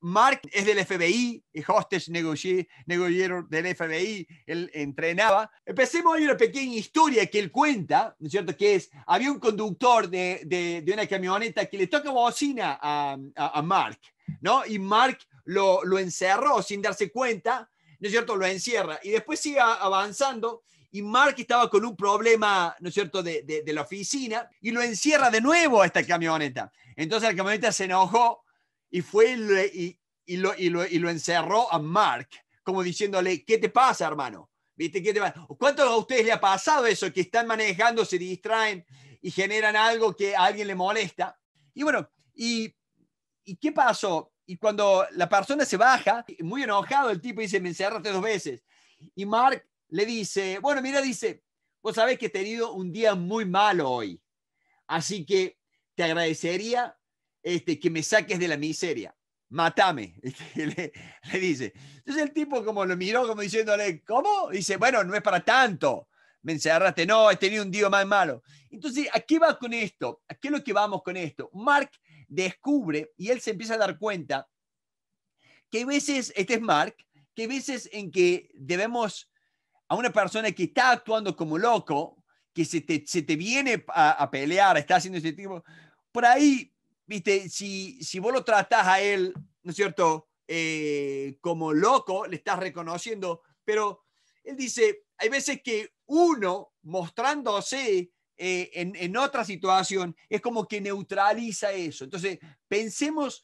Mark es del FBI, hostes hostage negociador del FBI, él entrenaba. Empecemos hoy una pequeña historia que él cuenta, ¿no es cierto? Que es, había un conductor de, de, una camioneta que le toca bocina a, a, Mark, ¿no? Y Mark lo, lo, encerró sin darse cuenta, ¿no es cierto? Lo encierra y después sigue avanzando y Mark estaba con un problema, ¿no es cierto?, de, de la oficina y lo encierra de nuevo a esta camioneta. Entonces la camioneta se enojó y fue y, y, lo, y, lo, y lo encerró a Mark, como diciéndole, ¿qué te pasa, hermano? ¿Viste? ¿Qué te ¿Cuánto a ustedes le ha pasado eso? Que están manejando, se distraen y generan algo que a alguien le molesta. Y bueno, ¿y, y qué pasó? Y cuando la persona se baja, muy enojado, el tipo dice, me encerraste dos veces. Y Mark le dice, bueno, mira, dice, vos sabés que he tenido un día muy malo hoy. Así que te agradecería este, que me saques de la miseria, matame, le, dice. Entonces el tipo como lo miró como diciéndole, ¿cómo? Dice, bueno, no es para tanto, me encerraste, no, he tenido un día más malo. Entonces, ¿a qué va con esto? ¿A qué es lo que vamos con esto? Mark descubre y él se empieza a dar cuenta que hay veces, este es Mark, que hay veces en que debemos a una persona que está actuando como loco, que se te, viene a, a, pelear, está haciendo ese tipo, por ahí viste, si, si vos lo tratás a él, ¿no es cierto? Eh, como loco, le estás reconociendo, pero él dice, hay veces que uno mostrándose eh, en, en, otra situación es como que neutraliza eso. Entonces, pensemos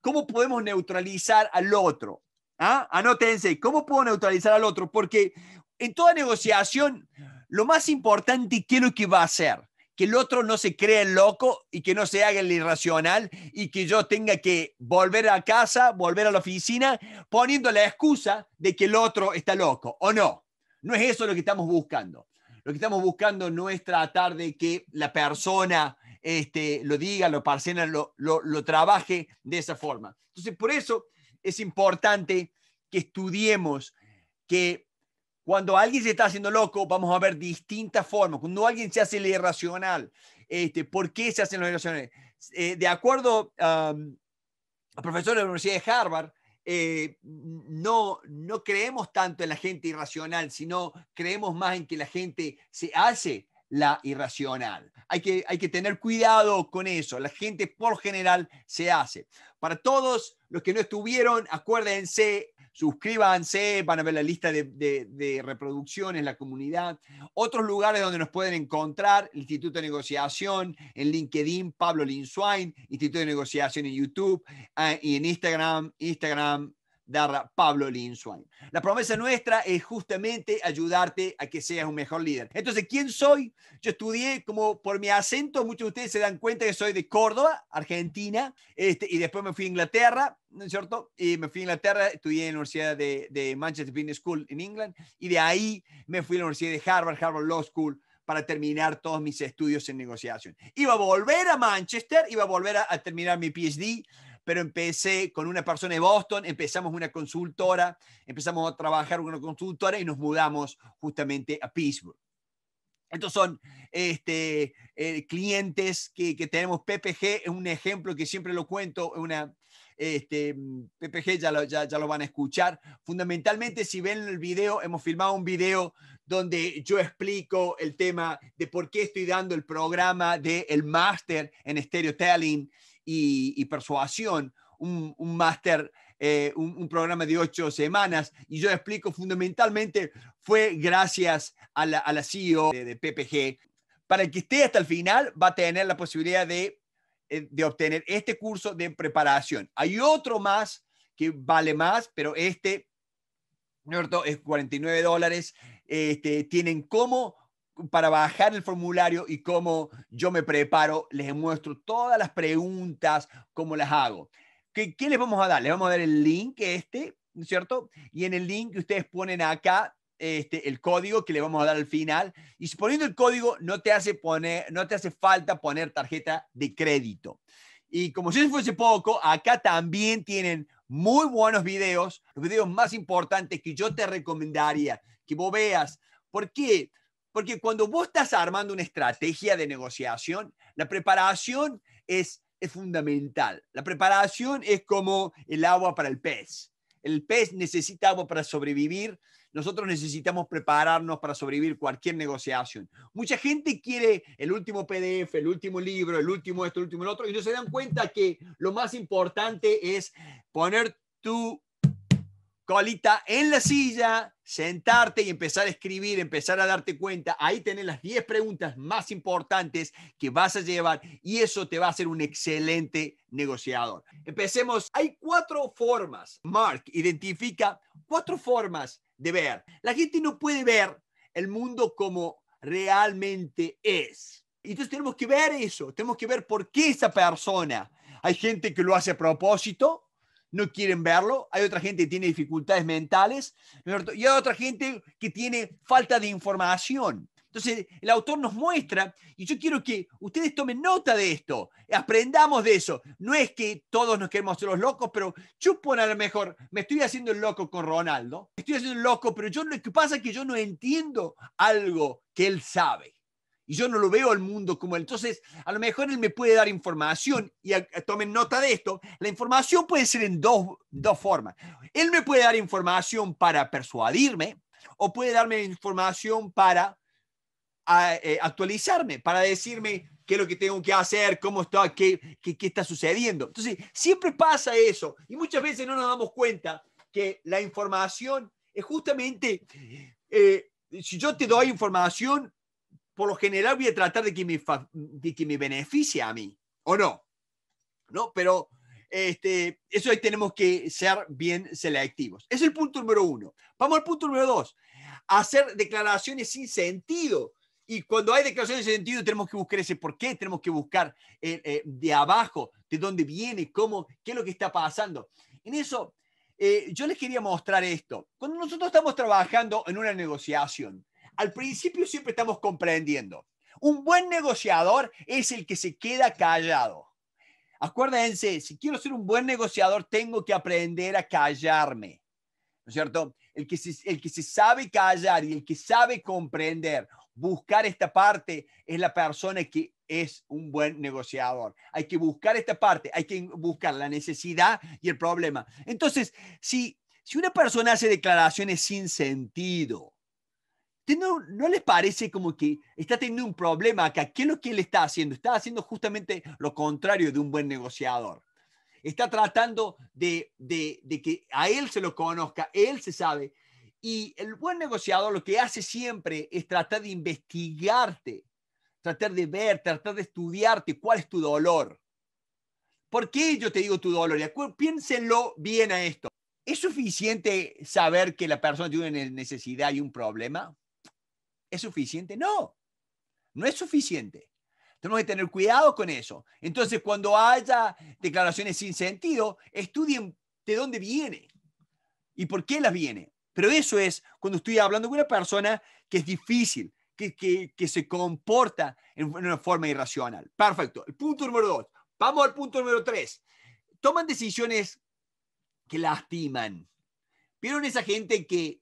cómo podemos neutralizar al otro. ¿Ah? Anótense, ¿cómo puedo neutralizar al otro? Porque en toda negociación, lo más importante, ¿qué es lo que va a hacer? que el otro no se cree loco y que no se haga el irracional y que yo tenga que volver a casa, volver a la oficina, poniendo la excusa de que el otro está loco, ¿o no? No es eso lo que estamos buscando. Lo que estamos buscando no es tratar de que la persona este, lo diga, lo parcena, lo, lo trabaje de esa forma. Entonces, por eso es importante que estudiemos que cuando alguien se está haciendo loco, vamos a ver distintas formas. Cuando alguien se hace el irracional, este, ¿por qué se hacen las irracionales? Eh, de acuerdo a profesores de la Universidad de Harvard, eh, no, no creemos tanto en la gente irracional, sino creemos más en que la gente se hace la irracional. Hay que, hay que tener cuidado con eso. La gente por general se hace. Para todos los que no estuvieron, acuérdense suscríbanse, van a ver la lista de, reproducciones, la comunidad. Otros lugares donde nos pueden encontrar, Instituto de Negociación, en LinkedIn, Pablo Linswain, Instituto de Negociación en YouTube eh, y en Instagram, Instagram, darla Pablo Swain. La promesa nuestra es justamente ayudarte a que seas un mejor líder. Entonces, ¿quién soy? Yo estudié, como por mi acento, muchos de ustedes se dan cuenta que soy de Córdoba, Argentina, este, y después me fui a Inglaterra, ¿no es cierto? Y me fui a Inglaterra, estudié en la Universidad de, Manchester Business School en England, y de ahí me fui a la Universidad de Harvard, Harvard Law School, para terminar todos mis estudios en negociación. Iba a volver a Manchester, iba a volver a terminar mi PhD, pero empecé con una persona de Boston, empezamos una consultora, empezamos a trabajar con una consultora y nos mudamos justamente a Pittsburgh. Estos son este, eh, clientes que, tenemos. PPG es un ejemplo que siempre lo cuento, una, este, mm, PPG ya lo, ya, lo, van a escuchar. Fundamentalmente, si ven el video, hemos filmado un video donde yo explico el tema de por qué estoy dando el programa del el máster en Stereo y, persuasión, un, máster, eh, un, programa de ocho semanas, y yo explico fundamentalmente, fue gracias a la, a CEO de, PPG. Para el que esté hasta el final, va a tener la posibilidad de, eh, de obtener este curso de preparación. Hay otro más que vale más, pero este, ¿no es 49 dólares. Este, tienen como para bajar el formulario y cómo yo me preparo, les muestro todas las preguntas, cómo las hago. ¿Qué, les vamos a dar? Les vamos a dar el link este, ¿cierto? Y en el link ustedes ponen acá este, el código que le vamos a dar al final. Y poniendo el código no te hace, poner, no te hace falta poner tarjeta de crédito. Y como si eso fuese poco, acá también tienen muy buenos videos, los videos más importantes que yo te recomendaría que vos veas. ¿Por qué? Porque cuando vos estás armando una estrategia de negociación, la preparación es, fundamental. La preparación es como el agua para el pez. El pez necesita agua para sobrevivir. Nosotros necesitamos prepararnos para sobrevivir cualquier negociación. Mucha gente quiere el último PDF, el último libro, el último esto, el último el otro, y no se dan cuenta que lo más importante es poner tu colita en la silla, sentarte y empezar a escribir, empezar a darte cuenta. Ahí tenés las 10 preguntas más importantes que vas a llevar y eso te va a hacer un excelente negociador. Empecemos. Hay cuatro formas. Mark identifica cuatro formas de ver. La gente no puede ver el mundo como realmente es. Entonces tenemos que ver eso, tenemos que ver por qué esa persona. Hay gente que lo hace a propósito, no quieren verlo, hay otra gente que tiene dificultades mentales y hay otra gente que tiene falta de información. Entonces, el autor nos muestra, y yo quiero que ustedes tomen nota de esto, aprendamos de eso. No es que todos nos queremos hacer los locos, pero yo por a lo mejor me estoy haciendo el loco con Ronaldo, estoy haciendo el loco, pero yo lo que pasa es que yo no entiendo algo que él sabe y yo no lo veo al mundo como él. Entonces, a lo mejor él me puede dar información y tomen nota de esto. La información puede ser en dos, dos formas. Él me puede dar información para persuadirme o puede darme información para eh, actualizarme, para decirme qué es lo que tengo que hacer, cómo está, qué, qué, qué está sucediendo. Entonces, siempre pasa eso y muchas veces no nos damos cuenta que la información es justamente... Eh, si yo te doy información, por lo general voy a tratar de que me, que me beneficie a mí, ¿o no? ¿No? Pero este, eso ahí tenemos que ser bien selectivos. Es el punto número uno. Vamos al punto número dos. Hacer declaraciones sin sentido. Y cuando hay declaraciones sin sentido, tenemos que buscar ese por qué, tenemos que buscar eh, eh, de abajo, de dónde viene, cómo, qué es lo que está pasando. En eso, eh, yo les quería mostrar esto. Cuando nosotros estamos trabajando en una negociación, al principio siempre estamos comprendiendo. Un buen negociador es el que se queda callado. Acuérdense, si quiero ser un buen negociador, tengo que aprender a callarme. ¿No es cierto? El que, se, el que sabe callar y el que sabe comprender, buscar esta parte, es la persona que es un buen negociador. Hay que buscar esta parte, hay que buscar la necesidad y el problema. Entonces, si, si una persona hace declaraciones sin sentido, no, ¿no le parece como que está teniendo un problema acá? ¿Qué es lo que él está haciendo? Está haciendo justamente lo contrario de un buen negociador. Está tratando de, de que a él se lo conozca, él se sabe. Y el buen negociador lo que hace siempre es tratar de investigarte, tratar de ver, tratar de estudiarte cuál es tu dolor. ¿Por qué yo te digo tu dolor? Piénsenlo bien a esto. ¿Es suficiente saber que la persona tiene una necesidad y un problema? ¿Es suficiente? No, no es suficiente. Tenemos que tener cuidado con eso. Entonces, cuando haya declaraciones sin sentido, estudien de dónde viene y por qué las viene. Pero eso es cuando estoy hablando con una persona que es difícil, que, se comporta en una forma irracional. Perfecto. El punto número dos. Vamos al punto número tres. Toman decisiones que lastiman. Vieron esa gente que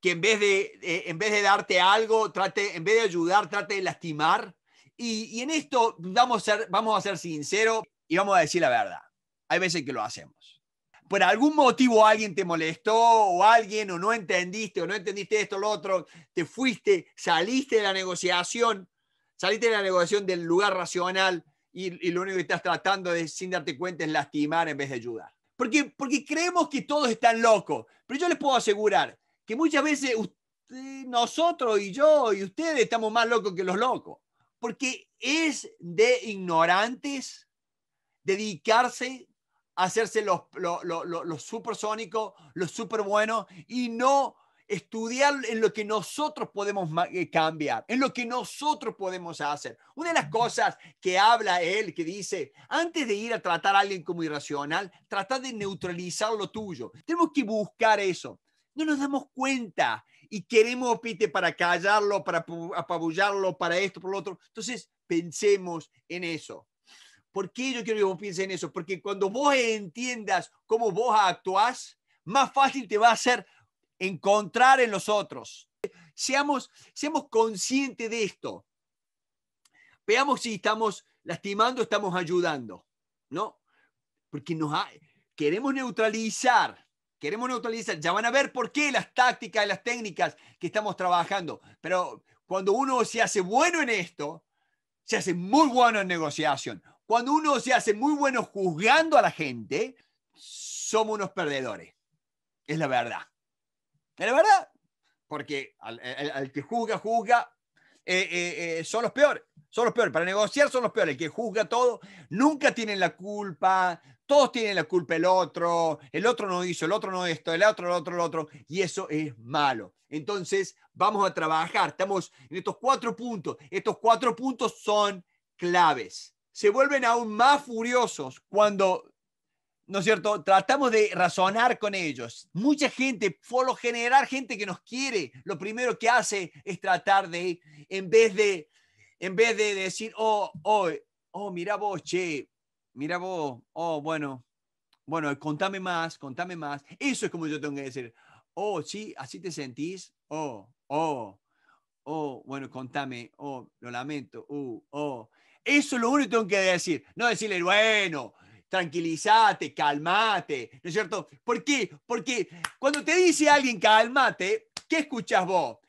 que en vez de, eh, en vez de darte algo, trate, en vez de ayudar, trate de lastimar. Y, en esto vamos a, ser, vamos a ser sinceros y vamos a decir la verdad. Hay veces que lo hacemos. Por algún motivo alguien te molestó o alguien o no entendiste o no entendiste esto o lo otro, te fuiste, saliste de la negociación, saliste de la negociación del lugar racional y, y lo único que estás tratando de, sin darte cuenta es lastimar en vez de ayudar. Porque, porque creemos que todos están locos, pero yo les puedo asegurar que muchas veces eh, nosotros y yo y ustedes estamos más locos que los locos, porque es de ignorantes dedicarse a hacerse los, los, los, los supersónicos, los super buenos y no estudiar en lo que nosotros podemos eh, cambiar, en lo que nosotros podemos hacer. Una de las cosas que habla él, que dice, antes de ir a tratar a alguien como irracional, tratar de neutralizar lo tuyo. Tenemos que buscar eso no nos damos cuenta y queremos Pite para callarlo, para apabullarlo, para esto, por lo otro. Entonces, pensemos en eso. ¿Por qué yo quiero que vos pienses en eso? Porque cuando vos entiendas cómo vos actuás, más fácil te va a ser encontrar en nosotros Seamos, seamos conscientes de esto. Veamos si estamos lastimando, estamos ayudando, ¿no? Porque nos queremos neutralizar queremos neutralizar, ya van a ver por qué las tácticas y las técnicas que estamos trabajando. Pero cuando uno se hace bueno en esto, se hace muy bueno en negociación. Cuando uno se hace muy bueno juzgando a la gente, somos unos perdedores. Es la verdad. Es la verdad. Porque al, que juzga, juzga, eh, eh, eh, son los peores. Son los peores. Para negociar son los peores. El que juzga todo, nunca tienen la culpa, todos tienen la culpa el otro, el otro no hizo, el otro no esto, el otro, el otro, el otro, y eso es malo. Entonces, vamos a trabajar, estamos en estos cuatro puntos, estos cuatro puntos son claves. Se vuelven aún más furiosos cuando, ¿no es cierto?, tratamos de razonar con ellos. Mucha gente, por lo general, gente que nos quiere, lo primero que hace es tratar de, en vez de, en vez de decir, oh, oh, oh, mira vos, che, mira vos, oh, bueno, bueno, contame más, contame más. Eso es como yo tengo que decir, oh, sí, así te sentís, oh, oh, oh, bueno, contame, oh, lo lamento, oh, oh. Eso es lo único que tengo que decir, no decirle, bueno, tranquilízate, calmate, ¿no es cierto? ¿Por qué? Porque cuando te dice alguien calmate, ¿qué escuchas vos?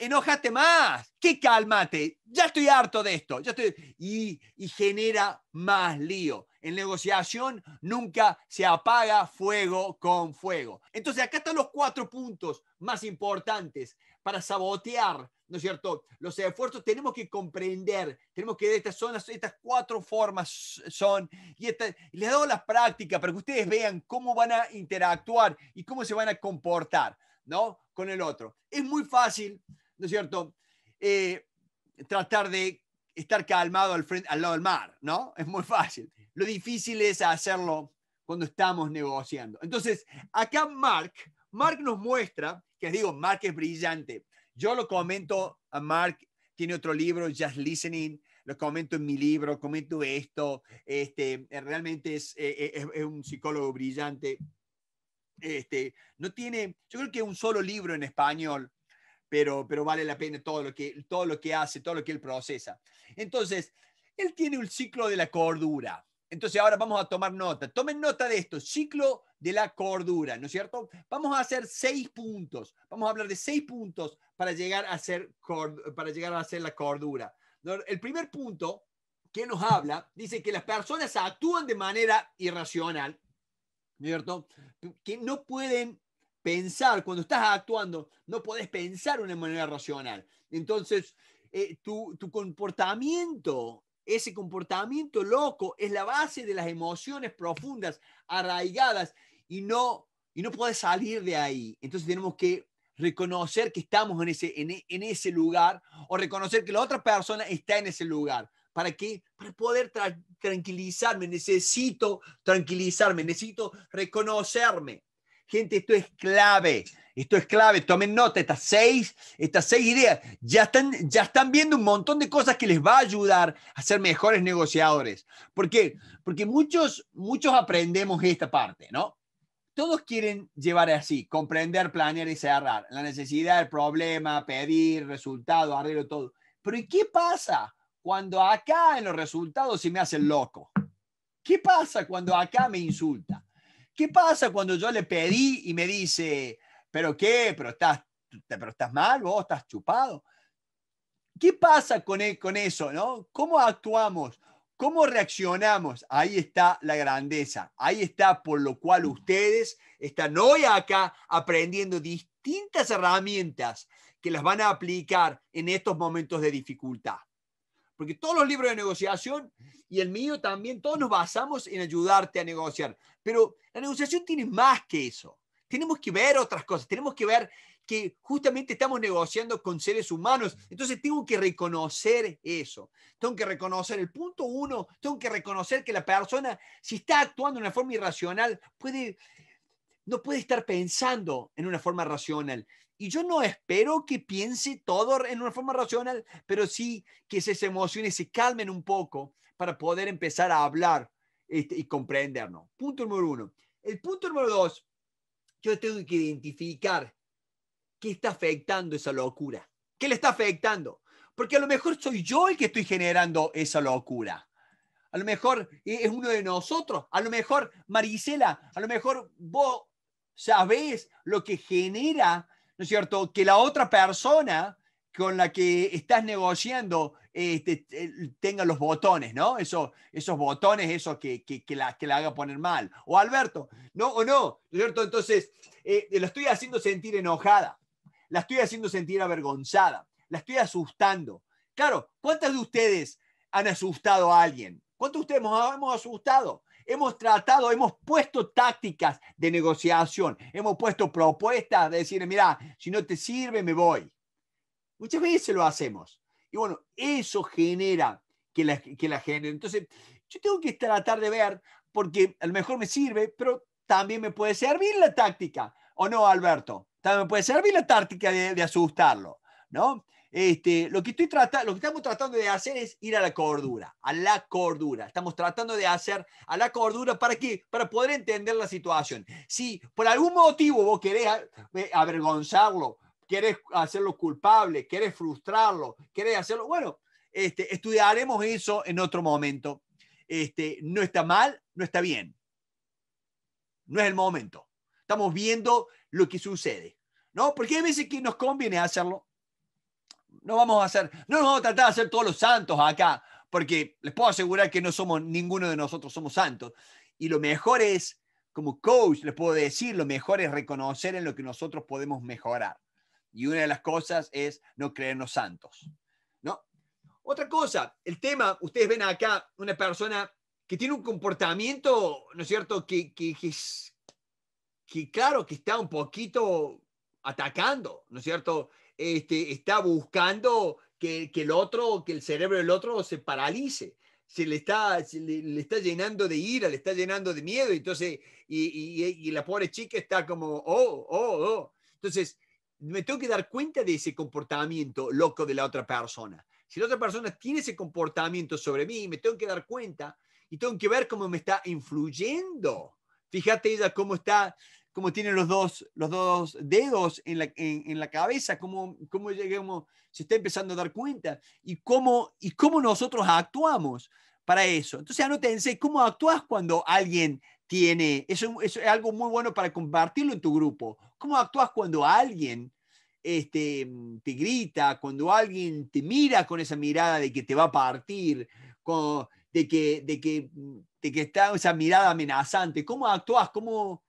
enójate más, que cálmate, ya estoy harto de esto, ya estoy... Y, genera más lío. En negociación nunca se apaga fuego con fuego. Entonces acá están los cuatro puntos más importantes para sabotear, ¿no es cierto? Los esfuerzos tenemos que comprender, tenemos que estas son estas cuatro formas son y les les doy las prácticas para que ustedes vean cómo van a interactuar y cómo se van a comportar, ¿no? Con el otro. Es muy fácil ¿no es cierto? Eh, tratar de estar calmado al, frente, al lado del mar, ¿no? Es muy fácil. Lo difícil es hacerlo cuando estamos negociando. Entonces, acá Mark, Mark nos muestra, que digo, Mark es brillante. Yo lo comento a Mark, tiene otro libro, Just Listening, lo comento en mi libro, comento esto, este, eh, realmente eh, es, un psicólogo brillante. Este, no tiene, yo creo que un solo libro en español pero, vale la pena todo lo, que, todo lo que hace, todo lo que él procesa. Entonces, él tiene un ciclo de la cordura. Entonces ahora vamos a tomar nota. Tomen nota de esto, ciclo de la cordura, ¿no es cierto? Vamos a hacer seis puntos. Vamos a hablar de seis puntos para llegar a ser, para llegar a hacer la cordura. El primer punto que nos habla dice que las personas actúan de manera irracional, ¿cierto? Que no pueden pensar, cuando estás actuando, no podés pensar de una manera racional. Entonces, eh, tu, tu comportamiento, ese comportamiento loco, es la base de las emociones profundas, arraigadas, y no, y no podés salir de ahí. Entonces tenemos que reconocer que estamos en ese, en, en ese lugar o reconocer que la otra persona está en ese lugar. ¿Para qué? Para poder tranquilizarme, necesito tranquilizarme, necesito reconocerme. Gente, esto es clave. Esto es clave. Tomen nota, estas seis, estas seis ideas. Ya están, ya están viendo un montón de cosas que les va a ayudar a ser mejores negociadores. ¿Por qué? Porque muchos, muchos aprendemos esta parte, ¿no? Todos quieren llevar así, comprender, planear y cerrar. La necesidad, el problema, pedir, resultado, arreglo, todo. Pero ¿y qué pasa cuando acá en los resultados se me hace loco? ¿Qué pasa cuando acá me insulta? ¿Qué pasa cuando yo le pedí y me dice, pero qué, pero estás, pero estás mal, vos estás chupado? ¿Qué pasa con, e, con eso? ¿no? ¿Cómo actuamos? ¿Cómo reaccionamos? Ahí está la grandeza. Ahí está por lo cual ustedes están hoy acá aprendiendo distintas herramientas que las van a aplicar en estos momentos de dificultad. Porque todos los libros de negociación y el mío también, todos nos basamos en ayudarte a negociar. Pero la negociación tiene más que eso. Tenemos que ver otras cosas. Tenemos que ver que justamente estamos negociando con seres humanos. Entonces tengo que reconocer eso. Tengo que reconocer el punto uno. Tengo que reconocer que la persona, si está actuando de una forma irracional, puede, no puede estar pensando en una forma racional. Y yo no espero que piense todo en una forma racional, pero sí que esas emociones se calmen un poco para poder empezar a hablar este, y comprendernos. Punto número uno. El punto número dos, yo tengo que identificar qué está afectando esa locura. ¿Qué le está afectando? Porque a lo mejor soy yo el que estoy generando esa locura. A lo mejor eh, es uno de nosotros. A lo mejor, Marisela, a lo mejor vos sabés lo que genera ¿no es cierto?, que la otra persona con la que estás negociando este, tenga los botones, ¿no? Eso, esos botones, eso que, que, la, que la haga poner mal. O Alberto, ¿no? O no, ¿no es cierto? Entonces, eh, eh, la estoy haciendo sentir enojada, la estoy haciendo sentir avergonzada, la estoy asustando. Claro, ¿cuántas de ustedes han asustado a alguien? ¿Cuántos de ustedes hemos asustado? hemos tratado, hemos puesto tácticas de negociación, hemos puesto propuestas de decir, mira, si no te sirve, me voy. Muchas veces lo hacemos. Y bueno, eso genera que la, que la gente Entonces, yo tengo que tratar de ver, porque a lo mejor me sirve, pero también me puede servir la táctica. ¿O no, Alberto? También me puede servir la táctica de asustarlo, ¿no? Este, lo, que estoy lo que estamos tratando de hacer es ir a la cordura, a la cordura. Estamos tratando de hacer a la cordura para que Para poder entender la situación. Si por algún motivo vos querés avergonzarlo, querés hacerlo culpable, querés frustrarlo, querés hacerlo, bueno, este, estudiaremos eso en otro momento. Este, no está mal, no está bien. No es el momento. Estamos viendo lo que sucede. ¿No? Porque hay veces que nos conviene hacerlo, no vamos a hacer, no nos vamos a tratar de hacer todos los santos acá, porque les puedo asegurar que no somos, ninguno de nosotros somos santos. Y lo mejor es, como coach, les puedo decir, lo mejor es reconocer en lo que nosotros podemos mejorar. Y una de las cosas es no creernos santos. ¿no? Otra cosa, el tema, ustedes ven acá una persona que tiene un comportamiento, ¿no es cierto?, que, que, que, que claro que está un poquito atacando, ¿no es cierto? Este, está buscando que, que, el otro, que el cerebro del otro se paralice. Se le está, le, está llenando de ira, le está llenando de miedo. Entonces, y, y la pobre chica está como, oh, oh, oh. Entonces, me tengo que dar cuenta de ese comportamiento loco de la otra persona. Si la otra persona tiene ese comportamiento sobre mí, me tengo que dar cuenta y tengo que ver cómo me está influyendo. Fíjate ella cómo está cómo tiene los dos, los dos dedos en la, cabeza, cómo, se está empezando a dar cuenta y cómo, y nosotros actuamos para eso. Entonces anótense cómo actúas cuando alguien tiene, eso, es algo muy bueno para compartirlo en tu grupo, cómo actúas cuando alguien este, te grita, cuando alguien te mira con esa mirada de que te va a partir, de, que, de, que, de que está esa mirada amenazante, cómo actúas, cómo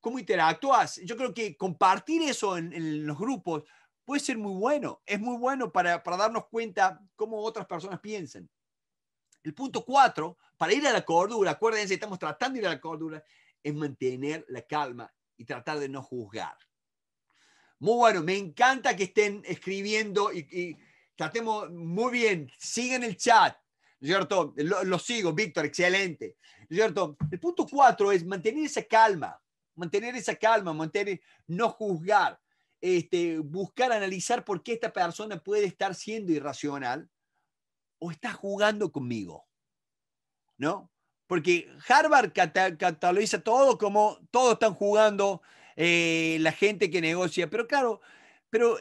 cómo interactúas. Yo creo que compartir eso en, los grupos puede ser muy bueno. Es muy bueno para, darnos cuenta cómo otras personas piensan. El punto cuatro, para ir a la cordura, acuérdense, estamos tratando de ir a la cordura, es mantener la calma y tratar de no juzgar. Muy bueno, me encanta que estén escribiendo y, tratemos muy bien, sigan el chat, ¿cierto? Lo, lo sigo, Víctor, excelente, ¿cierto? El punto cuatro es mantener esa calma mantener esa calma, mantener, no juzgar, este, buscar analizar por qué esta persona puede estar siendo irracional o está jugando conmigo, ¿no? Porque Harvard dice todo como todos están jugando eh, la gente que negocia, pero claro, pero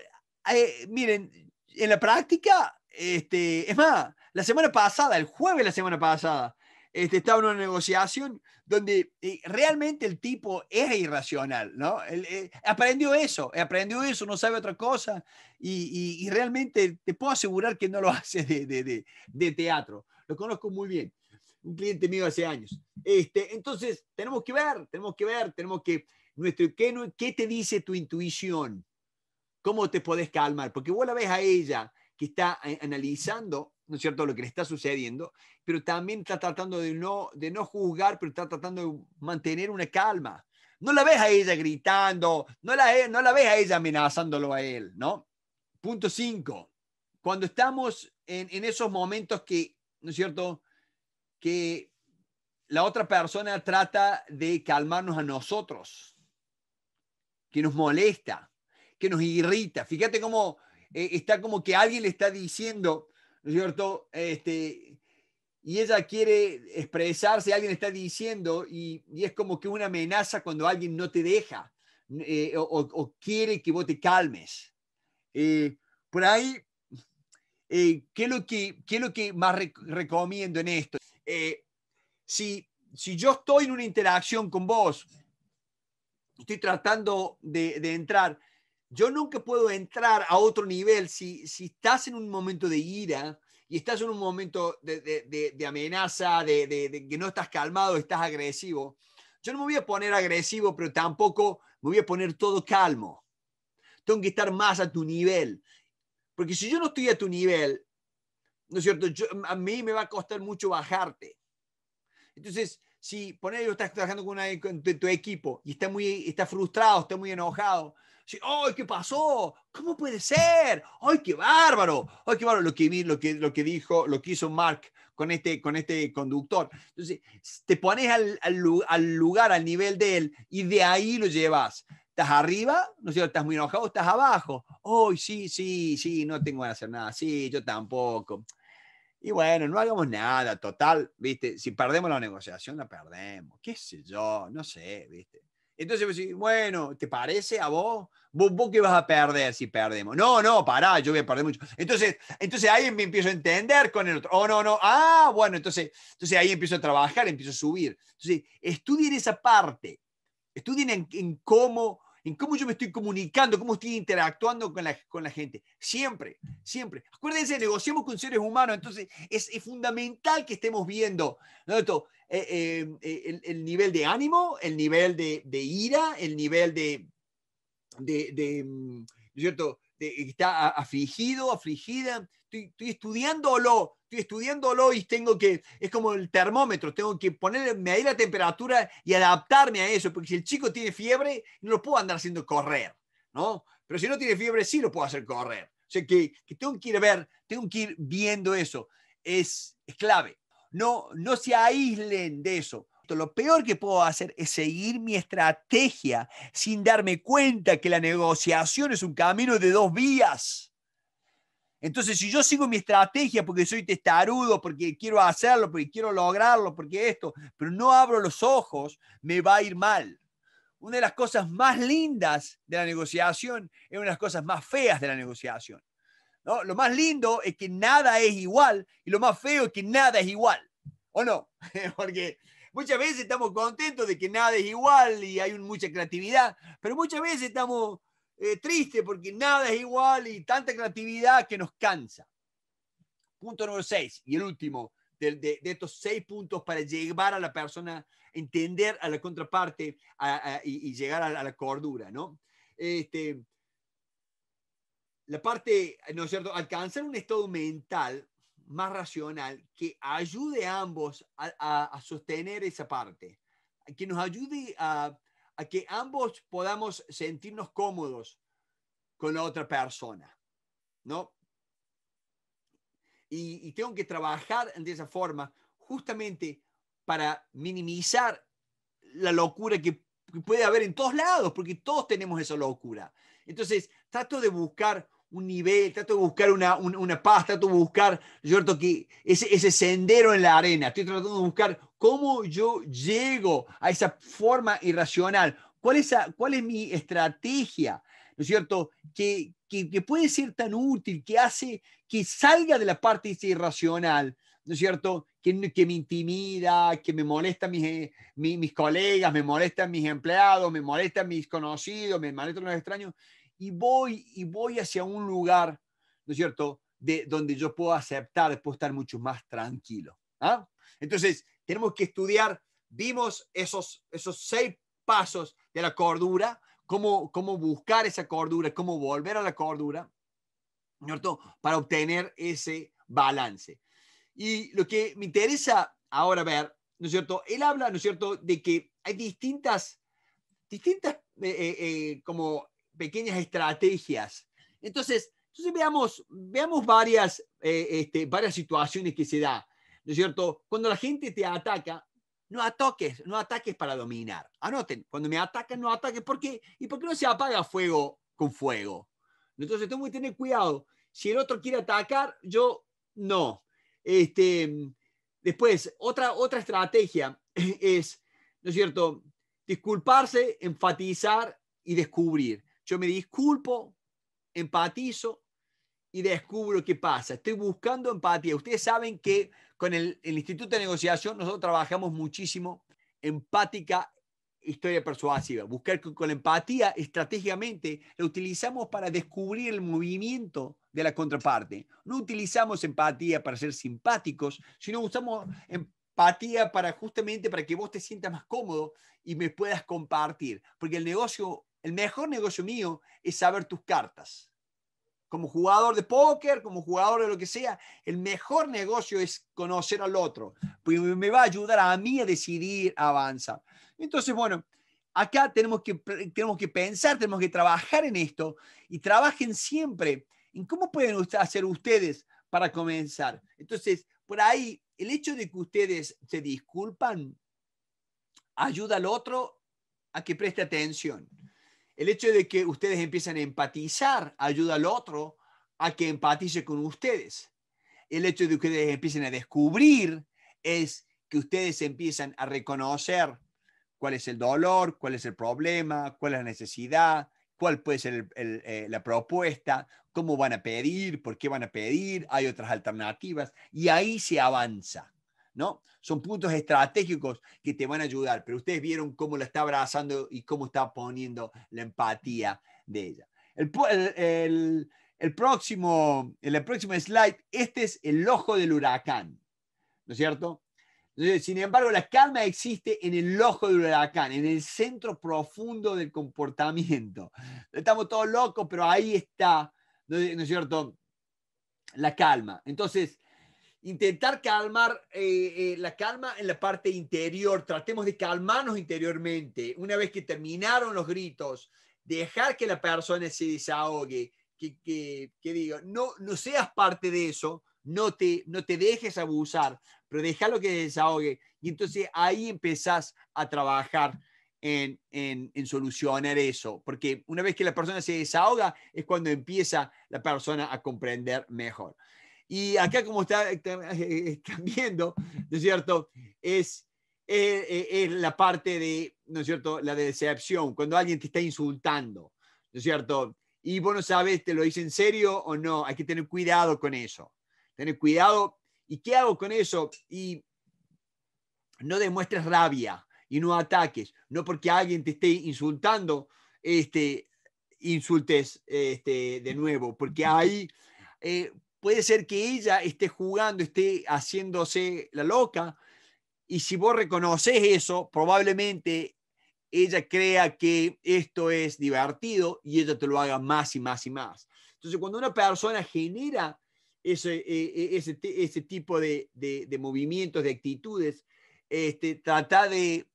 eh, miren, en la práctica, este, es más, la semana pasada, el jueves de la semana pasada, este, estaba en una negociación donde eh, realmente el tipo es irracional, ¿no? Eh, aprendió eso, aprendió eso, no sabe otra cosa y, realmente te puedo asegurar que no lo hace de, teatro. Lo conozco muy bien, un cliente mío hace años. Este, entonces, tenemos que ver, tenemos que ver, tenemos que, nuestro, ¿qué, ¿qué te dice tu intuición? ¿Cómo te podés calmar? Porque vos la ves a ella que está analizando ¿no es cierto?, lo que le está sucediendo, pero también está tratando de no, de no juzgar, pero está tratando de mantener una calma. No la ves a ella gritando, no la, eh, no la ves a ella amenazándolo a él, ¿no? Punto cinco. Cuando estamos en, en, esos momentos que, ¿no es cierto?, que la otra persona trata de calmarnos a nosotros, que nos molesta, que nos irrita. Fíjate cómo eh, está como que alguien le está diciendo, cierto? Este, y ella quiere expresarse, alguien está diciendo, y, es como que una amenaza cuando alguien no te deja eh, o, quiere que vos te calmes. Eh, por ahí, eh, ¿qué, es lo que, lo que más recomiendo en esto? si, si yo estoy en una interacción con vos, estoy tratando de, de entrar, yo nunca puedo entrar a otro nivel si, estás en un momento de ira y estás en un momento de, amenaza, de, que no estás calmado, estás agresivo. Yo no me voy a poner agresivo, pero tampoco me voy a poner todo calmo. Tengo que estar más a tu nivel. Porque si yo no estoy a tu nivel, ¿no es cierto? a mí me va a costar mucho bajarte. Entonces, si poner estás trabajando con, con tu, equipo y está, muy, está frustrado, está muy enojado, ¡Ay, qué pasó! ¿Cómo puede ser? ¡Ay, qué bárbaro! ¡Ay, qué bárbaro! Lo que, lo lo que dijo, lo que hizo Mark con este, con este conductor. Entonces, te pones al, lugar, al nivel de él, y de ahí lo llevas. ¿Estás arriba? ¿No sé, estás muy enojado? ¿Estás abajo? ¡Ay, sí, sí, sí! No tengo que hacer nada. Sí, yo tampoco. Y bueno, no hagamos nada, total, ¿viste? Si perdemos la negociación, la perdemos. ¿Qué sé yo? No sé, ¿viste? Entonces pues bueno, ¿te parece a vos? vos? qué vas a perder si perdemos? No, no, pará, yo voy a perder mucho. Entonces, entonces ahí me empiezo a entender con el otro. Oh, no, no, ah, bueno, entonces, entonces ahí empiezo a trabajar, empiezo a subir. Entonces, estudien esa parte, estudien en, cómo en cómo yo me estoy comunicando, cómo estoy interactuando con la, con la gente. Siempre, siempre. Acuérdense, negociamos con seres humanos, entonces es, fundamental que estemos viendo ¿no? Eh, em, eh, el, nivel de ánimo, el nivel de, ira, el nivel de, de, de mm, ¿cierto? Eh, está afligido, afligida. Estoy, estoy, estudiándolo, estoy estudiándolo y tengo que, es como el termómetro, tengo que ponerme ahí la temperatura y adaptarme a eso, porque si el chico tiene fiebre, no lo puedo andar haciendo correr, ¿no? Pero si no tiene fiebre, sí lo puedo hacer correr. O sea que, tengo que ir ver, tengo que ir viendo eso. Es, es clave no, no se aíslen de eso. Lo peor que puedo hacer es seguir mi estrategia sin darme cuenta que la negociación es un camino de dos vías. Entonces, si yo sigo mi estrategia porque soy testarudo, porque quiero hacerlo, porque quiero lograrlo, porque esto, pero no abro los ojos, me va a ir mal. Una de las cosas más lindas de la negociación es una de las cosas más feas de la negociación. Lo más lindo es que nada es igual y lo más feo es que nada es igual, ¿o no? Porque muchas veces estamos contentos de que nada es igual y hay mucha creatividad, pero muchas veces estamos eh, tristes porque nada es igual y tanta creatividad que nos cansa. Punto número seis. y el último de, estos seis puntos para llevar a la persona, entender a la contraparte y, llegar a, la cordura, ¿no? Este, la parte, ¿no es cierto?, alcanzar un estado mental más racional que ayude a ambos a, sostener esa parte, que nos ayude a, que ambos podamos sentirnos cómodos con la otra persona, ¿no? Y, tengo que trabajar de esa forma justamente para minimizar la locura que puede haber en todos lados, porque todos tenemos esa locura. Entonces, trato de buscar un nivel, trato de buscar una, una paz, trato de buscar, que ese, ese sendero en la arena, estoy tratando de buscar cómo yo llego a esa forma irracional, cuál es, cuál es mi estrategia, ¿no es cierto? Que, puede ser tan útil, que hace que salga de la parte irracional, ¿no es cierto? Que, que me intimida, que me molesta mis, eh, mis, colegas, me molestan mis empleados, me molestan mis conocidos, me molestan los extraños, y voy y voy hacia un lugar, ¿no es cierto?, de donde yo puedo aceptar, puedo estar mucho más tranquilo. ¿ah? Entonces, tenemos que estudiar, vimos esos, esos seis pasos de la cordura, cómo, cómo buscar esa cordura, cómo volver a la cordura, ¿no es cierto?, para obtener ese balance. Y lo que me interesa ahora ver, ¿no es cierto?, él habla, ¿no es cierto?, de que hay distintas, distintas eh, eh, eh, como pequeñas estrategias. Entonces, entonces veamos, veamos varias, eh, este, varias situaciones que se da, ¿no es cierto? Cuando la gente te ataca, no ataques, no ataques para dominar. Anoten, cuando me atacan, no ataques. ¿Por qué? ¿Y por qué no se apaga fuego con fuego? Entonces tengo que tener cuidado. Si el otro quiere atacar, yo no. Este, después, otra, otra estrategia es, ¿no es cierto? Disculparse, enfatizar y descubrir. Yo me disculpo, empatizo y descubro qué pasa. Estoy buscando empatía. Ustedes saben que con el, Instituto de Negociación nosotros trabajamos muchísimo empática historia persuasiva. Buscar con, empatía estratégicamente la utilizamos para descubrir el movimiento de la contraparte. No utilizamos empatía para ser simpáticos, sino usamos empatía para justamente para que vos te sientas más cómodo y me puedas compartir. Porque el negocio el mejor negocio mío es saber tus cartas. Como jugador de póker, como jugador de lo que sea, el mejor negocio es conocer al otro, porque me va a ayudar a mí a decidir avanzar. Entonces, bueno, acá tenemos que, tenemos que pensar, tenemos que trabajar en esto y trabajen siempre en cómo pueden hacer ustedes para comenzar. Entonces, por ahí, el hecho de que ustedes se disculpan ayuda al otro a que preste atención. El hecho de que ustedes empiecen a empatizar ayuda al otro a que empatice con ustedes. El hecho de que ustedes empiecen a descubrir es que ustedes empiezan a reconocer cuál es el dolor, cuál es el problema, cuál es la necesidad, cuál puede ser eh, la propuesta, cómo van a pedir, por qué van a pedir, hay otras alternativas, y ahí se avanza. ¿no? Son puntos estratégicos que te van a ayudar, pero ustedes vieron cómo la está abrazando y cómo está poniendo la empatía de ella. El, el, el próximo, el próximo slide, este es el ojo del huracán, ¿no es cierto? Sin embargo, la calma existe en el ojo del huracán, en el centro profundo del comportamiento. Estamos todos locos, pero ahí está, ¿no es cierto? La calma. Entonces, intentar calmar eh, eh, la calma en la parte interior, tratemos de calmarnos interiormente. Una vez que terminaron los gritos, dejar que la persona se desahogue, que, que, digo, no, no seas parte de eso, no te, no te dejes abusar, pero déjalo que desahogue. Y entonces ahí empezás a trabajar. en, en, solucionar eso, porque una vez que la persona se desahoga es cuando empieza la persona a comprender mejor. Y acá como está eh, eh, eh, viendo, cambiando, ¿no es cierto? Es, la parte de, ¿no es cierto?, la decepción, cuando alguien te está insultando, ¿no es cierto? Y vos no sabes, ¿te lo dice en serio o no? Hay que tener cuidado con eso. Tener cuidado. ¿Y qué hago con eso? Y no demuestres rabia y no ataques. No porque alguien te esté insultando, este, insultes este, de nuevo, porque ahí puede ser que ella esté jugando, esté haciéndose la loca, y si vos reconoces eso, probablemente ella crea que esto es divertido y ella te lo haga más y más y más. Entonces, cuando una persona genera ese, e, e, ese, tipo de, movimientos, de actitudes, este, trata de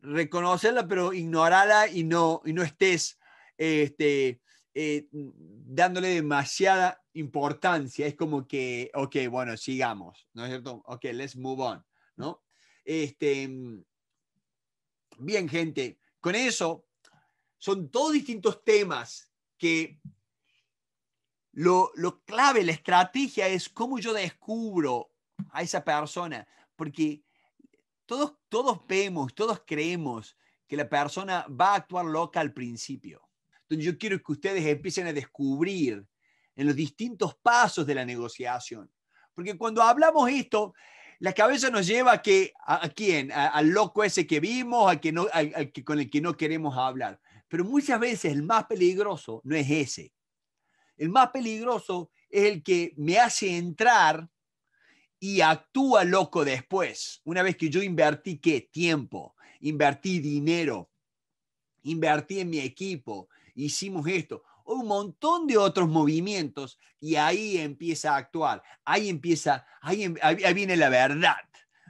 reconocerla, pero ignorarla y no, y no estés este, eh, dándole demasiada importancia. Es como que, ok, bueno, sigamos, ¿no es cierto? Ok, let's move on, ¿no? Este, mm, bien, gente, con eso son dos distintos temas que lo, clave, la estrategia es cómo yo descubro a esa persona, porque todos, todos vemos, todos creemos que la persona va a actuar loca al principio yo quiero que ustedes empiecen a descubrir en los distintos pasos de la negociación. Porque cuando hablamos esto, la cabeza nos lleva a que a, quién, al loco ese que vimos, a que no, que, con el que no queremos hablar. Pero muchas veces el más peligroso no es ese. El más peligroso es el que me hace entrar y actúa loco después. Una vez que yo invertí qué tiempo, invertí dinero, invertí en mi equipo, hicimos esto, un montón de otros movimientos y ahí empieza a actuar, ahí empieza, em, ahí, viene la verdad,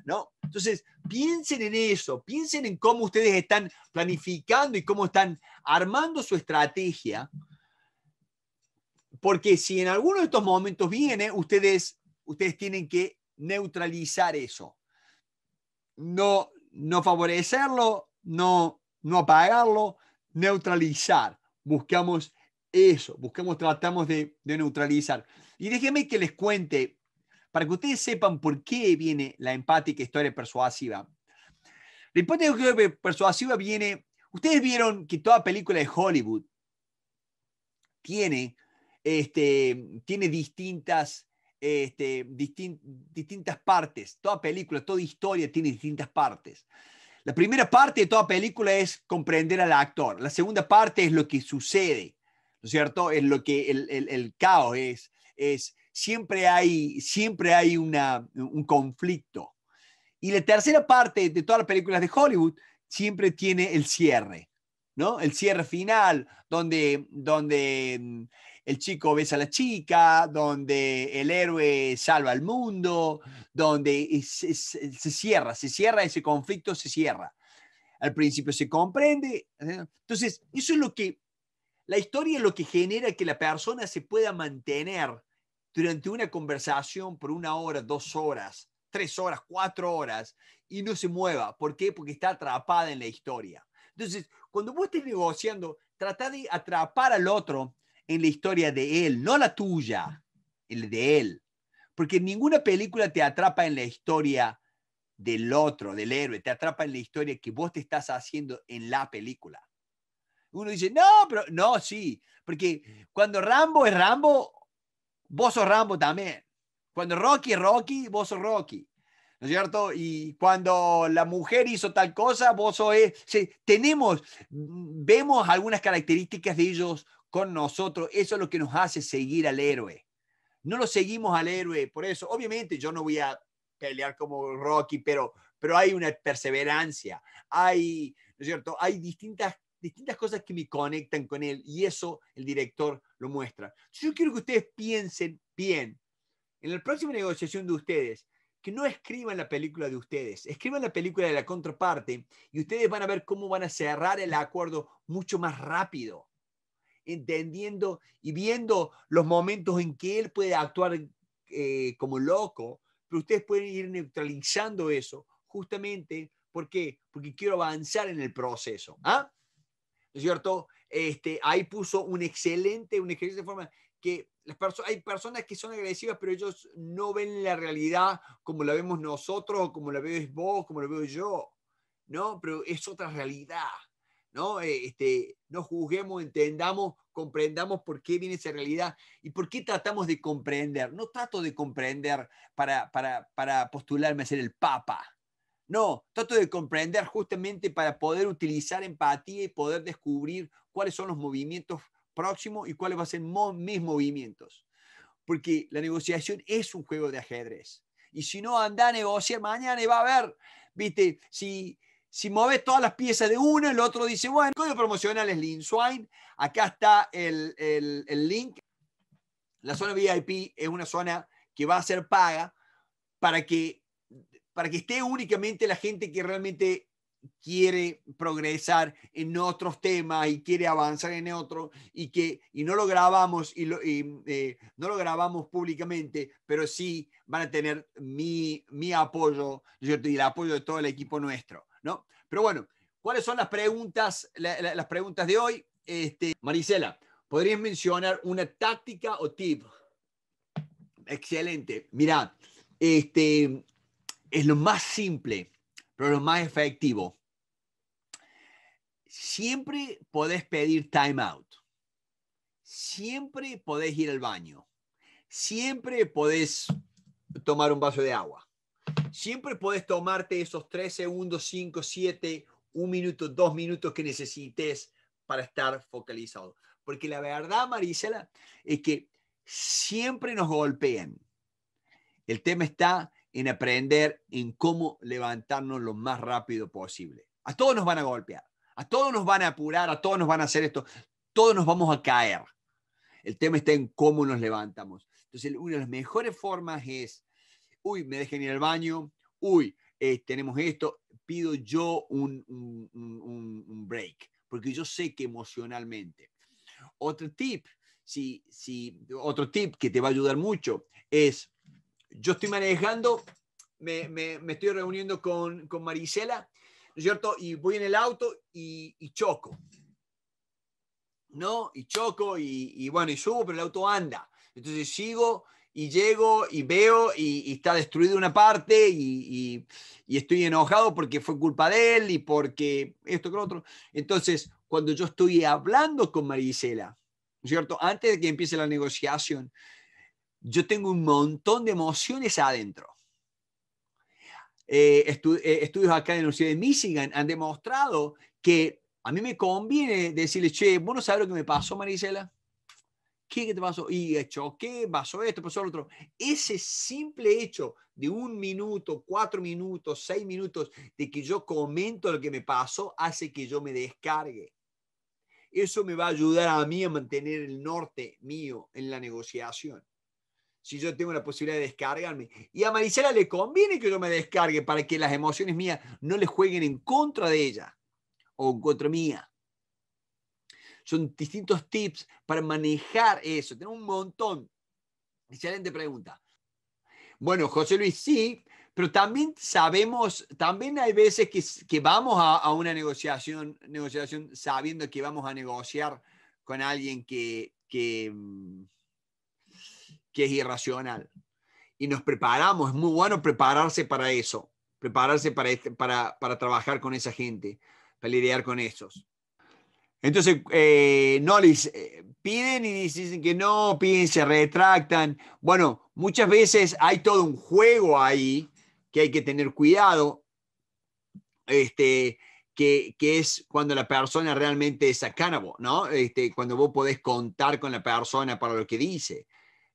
¿no? Entonces, piensen en eso, piensen en cómo ustedes están planificando y cómo están armando su estrategia, porque si en alguno de estos momentos viene, ustedes, ustedes tienen que neutralizar eso, no, no favorecerlo, no, no apagarlo, neutralizar buscamos eso, buscamos, tratamos de, neutralizar. Y déjenme que les cuente, para que ustedes sepan por qué viene la empática historia persuasiva. La empática historia persuasiva viene, ustedes vieron que toda película de Hollywood tiene, este, tiene distintas, este, distintas partes, toda película, toda historia tiene distintas partes. La primera parte de toda película es comprender al actor. La segunda parte es lo que sucede, ¿no es cierto? Es lo que el, el, caos es. es siempre hay, siempre hay un conflicto. Y la tercera parte de todas las películas de Hollywood siempre tiene el cierre, ¿no? El cierre final, donde, donde mm, el chico besa a la chica, donde el héroe salva al mundo, donde se cierra, se cierra ese conflicto, se cierra. Al principio se comprende. ¿eh? Entonces, eso es lo que, la historia es lo que genera que la persona se pueda mantener durante una conversación por una hora, dos horas, tres horas, cuatro horas, y no se mueva. ¿Por qué? Porque está atrapada en la historia. Entonces, cuando vos estés negociando, trata de atrapar al otro en la historia de él, no la tuya, el de él. Porque ninguna película te atrapa en la historia del otro, del héroe, te atrapa en la historia que vos te estás haciendo en la película. Uno dice, no, pero no, sí, porque cuando Rambo es Rambo, vos sos Rambo también. Cuando Rocky es Rocky, vos sos Rocky. ¿no es cierto? Y cuando la mujer hizo tal cosa, vos sos. tenemos, vemos algunas características de ellos con nosotros, eso es lo que nos hace seguir al héroe. No lo seguimos al héroe, por eso, obviamente yo no voy a pelear como Rocky, pero, pero hay una perseverancia, hay, ¿no es cierto? Hay distintas, distintas cosas que me conectan con él y eso el director lo muestra. Yo quiero que ustedes piensen bien, en la próxima negociación de ustedes, que no escriban la película de ustedes, escriban la película de la contraparte y ustedes van a ver cómo van a cerrar el acuerdo mucho más rápido entendiendo y viendo los momentos en que él puede actuar eh, como loco, pero ustedes pueden ir neutralizando eso justamente porque porque quiero avanzar en el proceso. ¿Ah? ¿No es cierto? Este, ahí puso un excelente, un ejercicio de forma que las personas hay personas que son agresivas, pero ellos no ven la realidad como la vemos nosotros, o como la ves vos, como la veo yo, ¿no? Pero es otra realidad, ¿no? Eh, este, no juzguemos, entendamos, comprendamos por qué viene esa realidad y por qué tratamos de comprender. No trato de comprender para, para, para postularme a ser el Papa. No, trato de comprender justamente para poder utilizar empatía y poder descubrir cuáles son los movimientos próximos y cuáles van a ser mis movimientos. Porque la negociación es un juego de ajedrez. Y si no anda a negociar mañana va a haber, viste, si si mueves todas las piezas de uno, el otro dice, bueno, el código promocional es LeanSwine, acá está el, link. La zona VIP es una zona que va a ser paga para que, para que esté únicamente la gente que realmente quiere progresar en otros temas y quiere avanzar en otro y que y no lo grabamos y, eh, no lo grabamos públicamente pero sí van a tener mi, mi apoyo y el apoyo de todo el equipo nuestro pero bueno, ¿cuáles son las preguntas, las preguntas de hoy? Este, Marisela, ¿podrías mencionar una táctica o tip? Excelente. Mirá, este, es lo más simple, pero lo más efectivo. Siempre podés pedir time out. Siempre podés ir al baño. Siempre podés tomar un vaso de agua siempre puedes tomarte esos 3 segundos, 5, siete, un minuto, dos minutos que necesites para estar focalizado. Porque la verdad, Marisela, es que siempre nos golpean. El tema está en aprender en cómo levantarnos lo más rápido posible. A todos nos van a golpear, a todos nos van a apurar, a todos nos van a hacer esto, todos nos vamos a caer. El tema está en cómo nos levantamos. Entonces, una de las mejores formas es uy, me dejen ir al baño, uy, eh, tenemos esto, pido yo un, break, porque yo sé que emocionalmente. Otro tip, si, si, otro tip que te va a ayudar mucho es, yo estoy manejando, me, estoy reuniendo con, con Marisela, ¿no es cierto? Y voy en el auto y, choco. ¿no? Y choco y, bueno, y subo, pero el auto anda. Entonces sigo y llego y veo y, está destruida una parte y, estoy enojado porque fue culpa de él y porque esto con lo otro. Entonces, cuando yo estoy hablando con Marisela, ¿cierto? Antes de que empiece la negociación, yo tengo un montón de emociones adentro. Eh, eh, estudios acá en la Universidad de Michigan han demostrado que a mí me conviene decirle, che, ¿vos no sabés lo que me pasó, Marisela? ¿qué te pasó? Y hecho, eh, ¿qué pasó esto? Pasó otro. Ese simple hecho de un minuto, cuatro minutos, seis minutos, de que yo comento lo que me pasó, hace que yo me descargue. Eso me va a ayudar a mí a mantener el norte mío en la negociación. Si yo tengo la posibilidad de descargarme. Y a Marisela le conviene que yo me descargue para que las emociones mías no le jueguen en contra de ella o en contra mía son distintos tips para manejar eso. Tenemos un montón. Excelente pregunta. Bueno, José Luis, sí, pero también sabemos, también hay veces que, vamos a, una negociación, negociación sabiendo que vamos a negociar con alguien que, que, es irracional. Y nos preparamos, es muy bueno prepararse para eso, prepararse para, este, para, para trabajar con esa gente, para lidiar con esos. Entonces, eh, no les eh, piden y dicen que no, piden, se retractan. Bueno, muchas veces hay todo un juego ahí que hay que tener cuidado, este, que, es cuando la persona realmente es a ¿no? Este, cuando vos podés contar con la persona para lo que dice.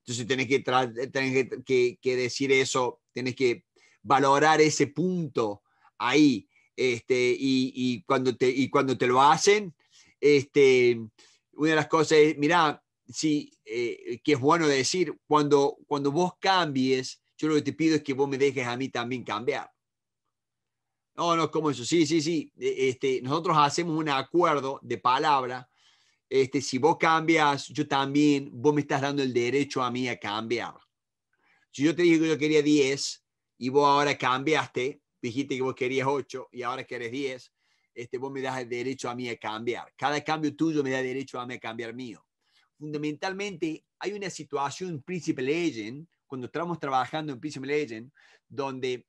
Entonces tenés que, que, decir eso, tenés que valorar ese punto ahí. Este, y, cuando te, y cuando te lo hacen, este, una de las cosas es, mirá, sí, eh, que es bueno decir, cuando, cuando vos cambies, yo lo que te pido es que vos me dejes a mí también cambiar. No, no, como eso, sí, sí, sí. E, este, nosotros hacemos un acuerdo de palabra. Este, si vos cambias, yo también, vos me estás dando el derecho a mí a cambiar. Si yo te dije que yo quería 10 y vos ahora cambiaste, dijiste que vos querías 8 y ahora querés 10, este, vos me das derecho a mí a cambiar. Cada cambio tuyo me da derecho a mí a cambiar mío. Fundamentalmente, hay una situación Principal Legend, cuando estamos trabajando en Principal Legend, donde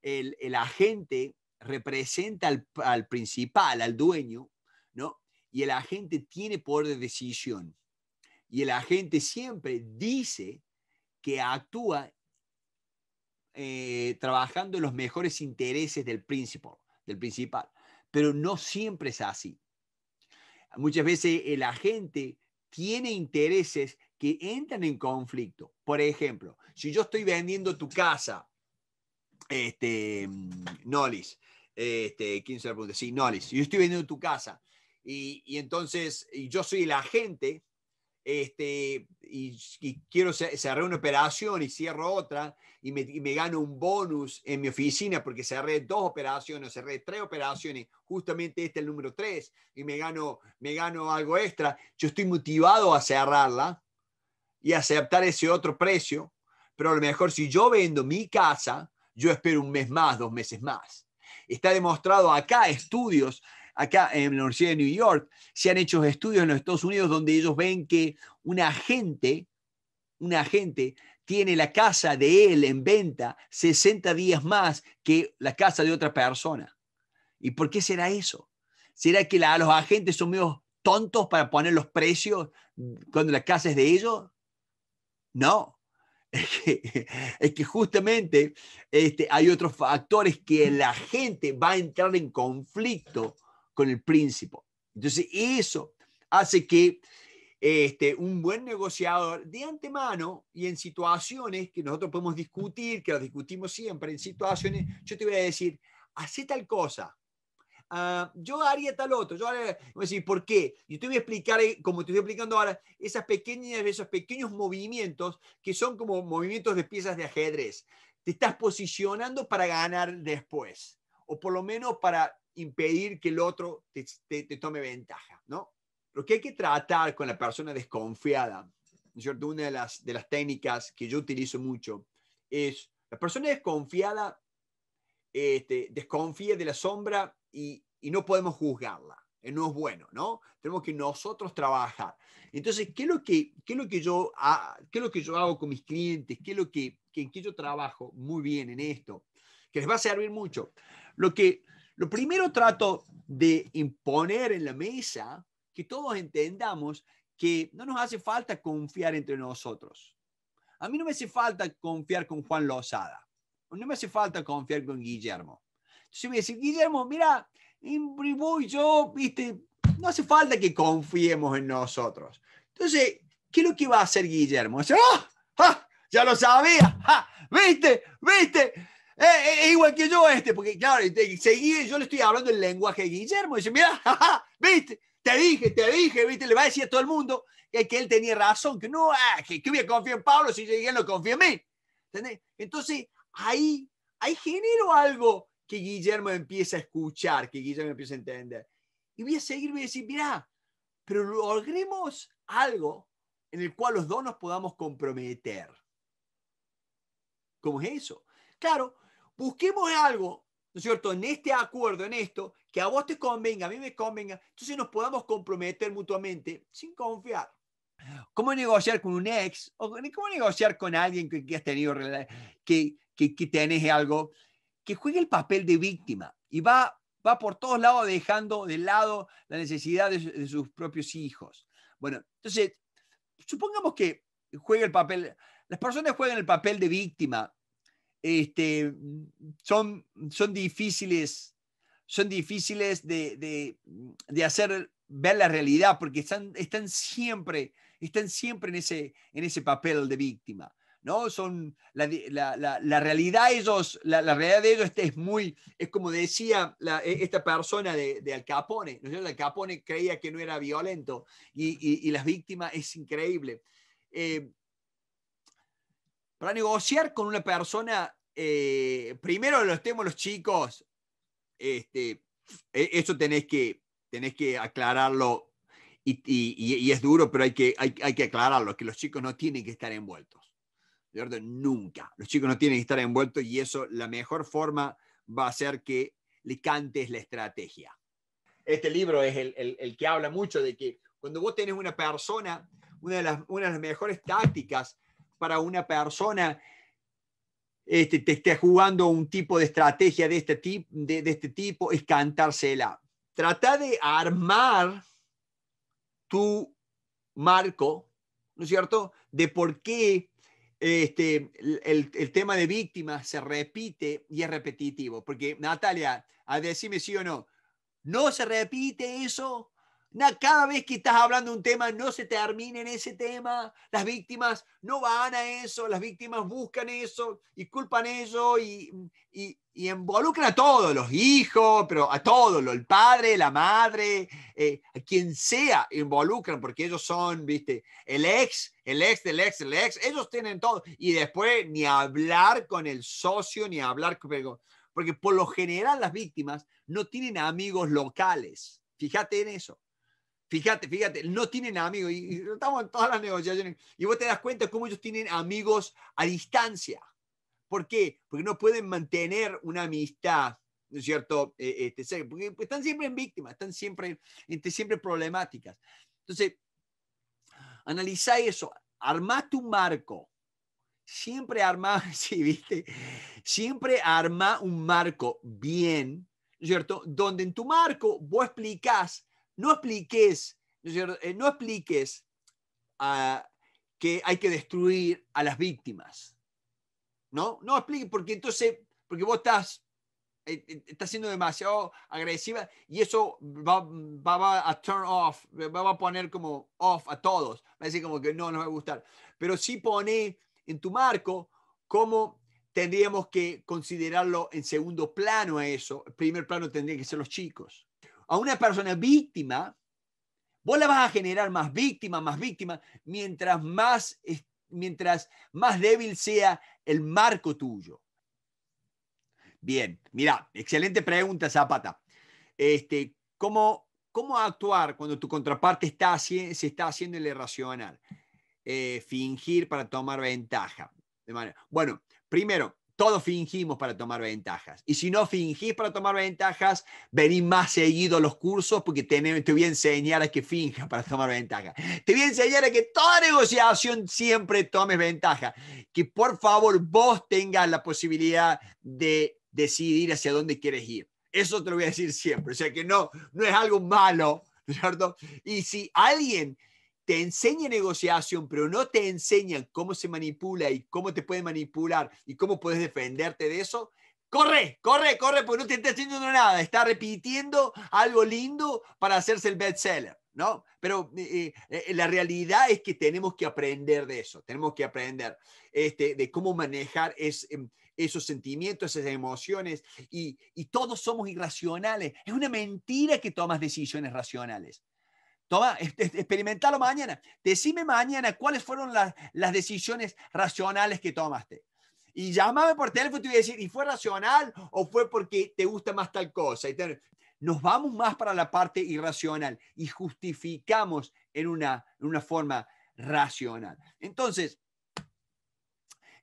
el, el agente representa al, al, principal, al dueño, ¿no? Y el agente tiene poder de decisión. Y el agente siempre dice que actúa eh, trabajando en los mejores intereses del principal, del principal pero no siempre es así. Muchas veces eh, la gente tiene intereses que entran en conflicto. Por ejemplo, si yo estoy vendiendo tu casa, este, mm, Nolis, este, ¿quién se la pregunta? Sí, Nolis, yo estoy vendiendo tu casa y, y entonces yo soy el agente este, y, quiero cerrar una operación y cierro otra y me, gano un bonus en mi oficina porque cerré dos operaciones, cerré tres operaciones, justamente este es el número tres, y me gano, me gano algo extra, yo estoy motivado a cerrarla y aceptar ese otro precio, pero a lo mejor si yo vendo mi casa, yo espero un mes más, dos meses más. Está demostrado acá estudios acá en la Universidad de New York, se han hecho estudios en los Estados Unidos donde ellos ven que un agente, un agente tiene la casa de él en venta 60 días más que la casa de otra persona. ¿Y por qué será eso? ¿Será que los agentes son medio tontos para poner los precios cuando la casa es de ellos? No. Es que, justamente este, hay otros factores que la gente va a entrar en conflicto con el príncipe. Entonces, eso hace que este, un buen negociador de antemano y en situaciones que nosotros podemos discutir, que las discutimos siempre, en situaciones, yo te voy a decir, hace tal cosa. Ah, yo haría tal otro, yo haría, voy a decir, ¿por qué? Y te voy a explicar, eh, como te estoy explicando ahora, esas pequeñas, esos pequeños movimientos que son como movimientos de piezas de ajedrez. Te estás posicionando para ganar después, o por lo menos para impedir que el otro te, te, tome ventaja, ¿no? Lo que hay que tratar con la persona desconfiada, ¿no es cierto? Una de las, de las técnicas que yo utilizo mucho es la persona desconfiada este, desconfía de la sombra y, y no podemos juzgarla. No es bueno, ¿no? Tenemos que nosotros trabajar. Entonces, ¿qué es lo que, qué es lo que, yo, qué es lo que yo hago con mis clientes? ¿Qué es lo que, que, en yo trabajo muy bien en esto? Que les va a servir mucho. Lo que, lo primero trato de imponer en la mesa que todos entendamos que no nos hace falta confiar entre nosotros. A mí no me hace falta confiar con Juan Lozada. No me hace falta confiar con Guillermo. Entonces me dice, Guillermo, mira, voy yo, viste, no hace falta que confiemos en nosotros. Entonces, ¿qué es lo que va a hacer Guillermo? Dice, ¡ah! ¡Ah! ¡Ya lo sabía! Ah, ¿Viste? ¿Viste? Eh, eh, es igual que yo este, porque claro, seguí, yo le estoy hablando el lenguaje de Guillermo, dice, mira, viste, te dije, te dije, viste, le va a decir a todo el mundo que, él tenía razón, que no, ah, que, que voy en Pablo si él no confía en mí. Entonces, ahí, ahí genero algo que Guillermo empieza a escuchar, que Guillermo empieza a entender. Y voy a seguir, voy a decir, mira, pero logremos algo en el cual los dos nos podamos comprometer. ¿Cómo es eso? Claro, busquemos algo, ¿no es cierto?, en este acuerdo, en esto, que a vos te convenga, a mí me convenga, entonces nos podamos comprometer mutuamente sin confiar. ¿Cómo negociar con un ex? ¿O ¿Cómo negociar con alguien que, has tenido, que, que, tenés algo? Que juegue el papel de víctima y va, va por todos lados dejando de lado la necesidad de sus propios hijos. Bueno, entonces, supongamos que juegue el papel, las personas juegan el papel de víctima este, mm, son, son difíciles, son difíciles de, de, mm, de, hacer ver la realidad porque están, están siempre, están siempre en, ese, en ese papel de víctima. ¿no? Son la, la, la, realidad ellos, la, realidad de ellos es muy, es como decía e, esta persona de, de, Al Capone, Al Capone creía que no era violento y, y, y las víctimas es increíble. Eh, para negociar con una persona, eh, primero los temas los chicos, este, e-, eso tenés que, tenés que aclararlo y, es duro, pero hay que, hay, hay que aclararlo, que los chicos no tienen que estar envueltos. ¿De Nunca. Los chicos no tienen que estar envueltos y eso, la mejor forma va a ser que le cantes la estrategia. Este libro es el, que habla mucho de que cuando vos tenés una persona, una de las mejores tácticas para una persona este, te esté jugando un tipo de estrategia de este, de, este tipo, es cantársela. Trata de armar tu marco, ¿no es cierto?, de por qué este, el, el, tema de víctimas se repite y es repetitivo. Porque, Natalia, a decirme sí o no, no se repite eso cada vez que estás hablando de un tema, no se termina en ese tema. Las víctimas no van a eso, las víctimas buscan eso y culpan eso y, y, involucran a todos, los hijos, pero a todos, el padre, la madre, eh, a quien sea, involucran porque ellos son, viste, el ex, el ex, el ex, el ex, ellos tienen todo. Y después ni hablar con el socio, ni hablar con... Porque por lo general las víctimas no tienen amigos locales. Fíjate en eso Fíjate, fíjate, no tienen amigos. Y, estamos en todas las negociaciones. Y vos te das cuenta cómo ellos tienen amigos a distancia. ¿Por qué? Porque no pueden mantener una amistad, ¿no es cierto? E, este, porque están siempre en víctimas, están siempre, entre siempre problemáticas. Entonces, analiza eso. Arma tu marco. Siempre arma, sí, viste. Siempre arma un marco bien, ¿no es cierto? Donde en tu marco vos explicas no expliques, no eh, expliques ah, que hay que destruir a las víctimas. No, no expliques, porque entonces, porque vos estás, eh, eh, siendo demasiado agresiva y eso va, a turn off, va, a poner como off a todos. Va a decir como que no nos va a gustar. Pero sí pone en tu marco cómo tendríamos que considerarlo en segundo plano a eso. El primer plano tendría que ser los chicos a una persona víctima, vos la vas a generar más víctima, más víctima, mientras más, mientras más débil sea el marco tuyo. Bien, mira, excelente pregunta, Zapata. Este, ¿cómo, ¿Cómo actuar cuando tu contraparte está, se está haciendo el irracional? Eh, fingir para tomar ventaja. bueno, primero, todos fingimos para tomar ventajas. Y si no fingís para tomar ventajas, vení más seguido a los cursos porque te, voy a enseñar a que finjas para tomar ventajas. Te voy a enseñar a que toda negociación siempre tomes ventaja. Que por favor vos tengas la posibilidad de decidir hacia dónde quieres ir. Eso te lo voy a decir siempre. O sea que no, no es algo malo, ¿cierto? Y si alguien te enseña negociación, pero no te enseña cómo se manipula y cómo te puede manipular y cómo puedes defenderte de eso, corre, corre, corre, porque no te está haciendo nada, está repitiendo algo lindo para hacerse el bestseller. ¿No? Pero eh, eh, eh, la realidad es que tenemos que aprender de eso, tenemos que aprender este, de cómo manejar em, esos sentimientos, esas emociones, y, y todos somos irracionales. Es una mentira que tomas decisiones racionales. Toma, experimentalo mañana. Decime mañana cuáles fueron las, decisiones racionales que tomaste. Y llámame por teléfono y te voy a decir, ¿y fue racional o fue porque te gusta más tal cosa? nos vamos más para la parte irracional y justificamos en una, en una forma racional. Entonces,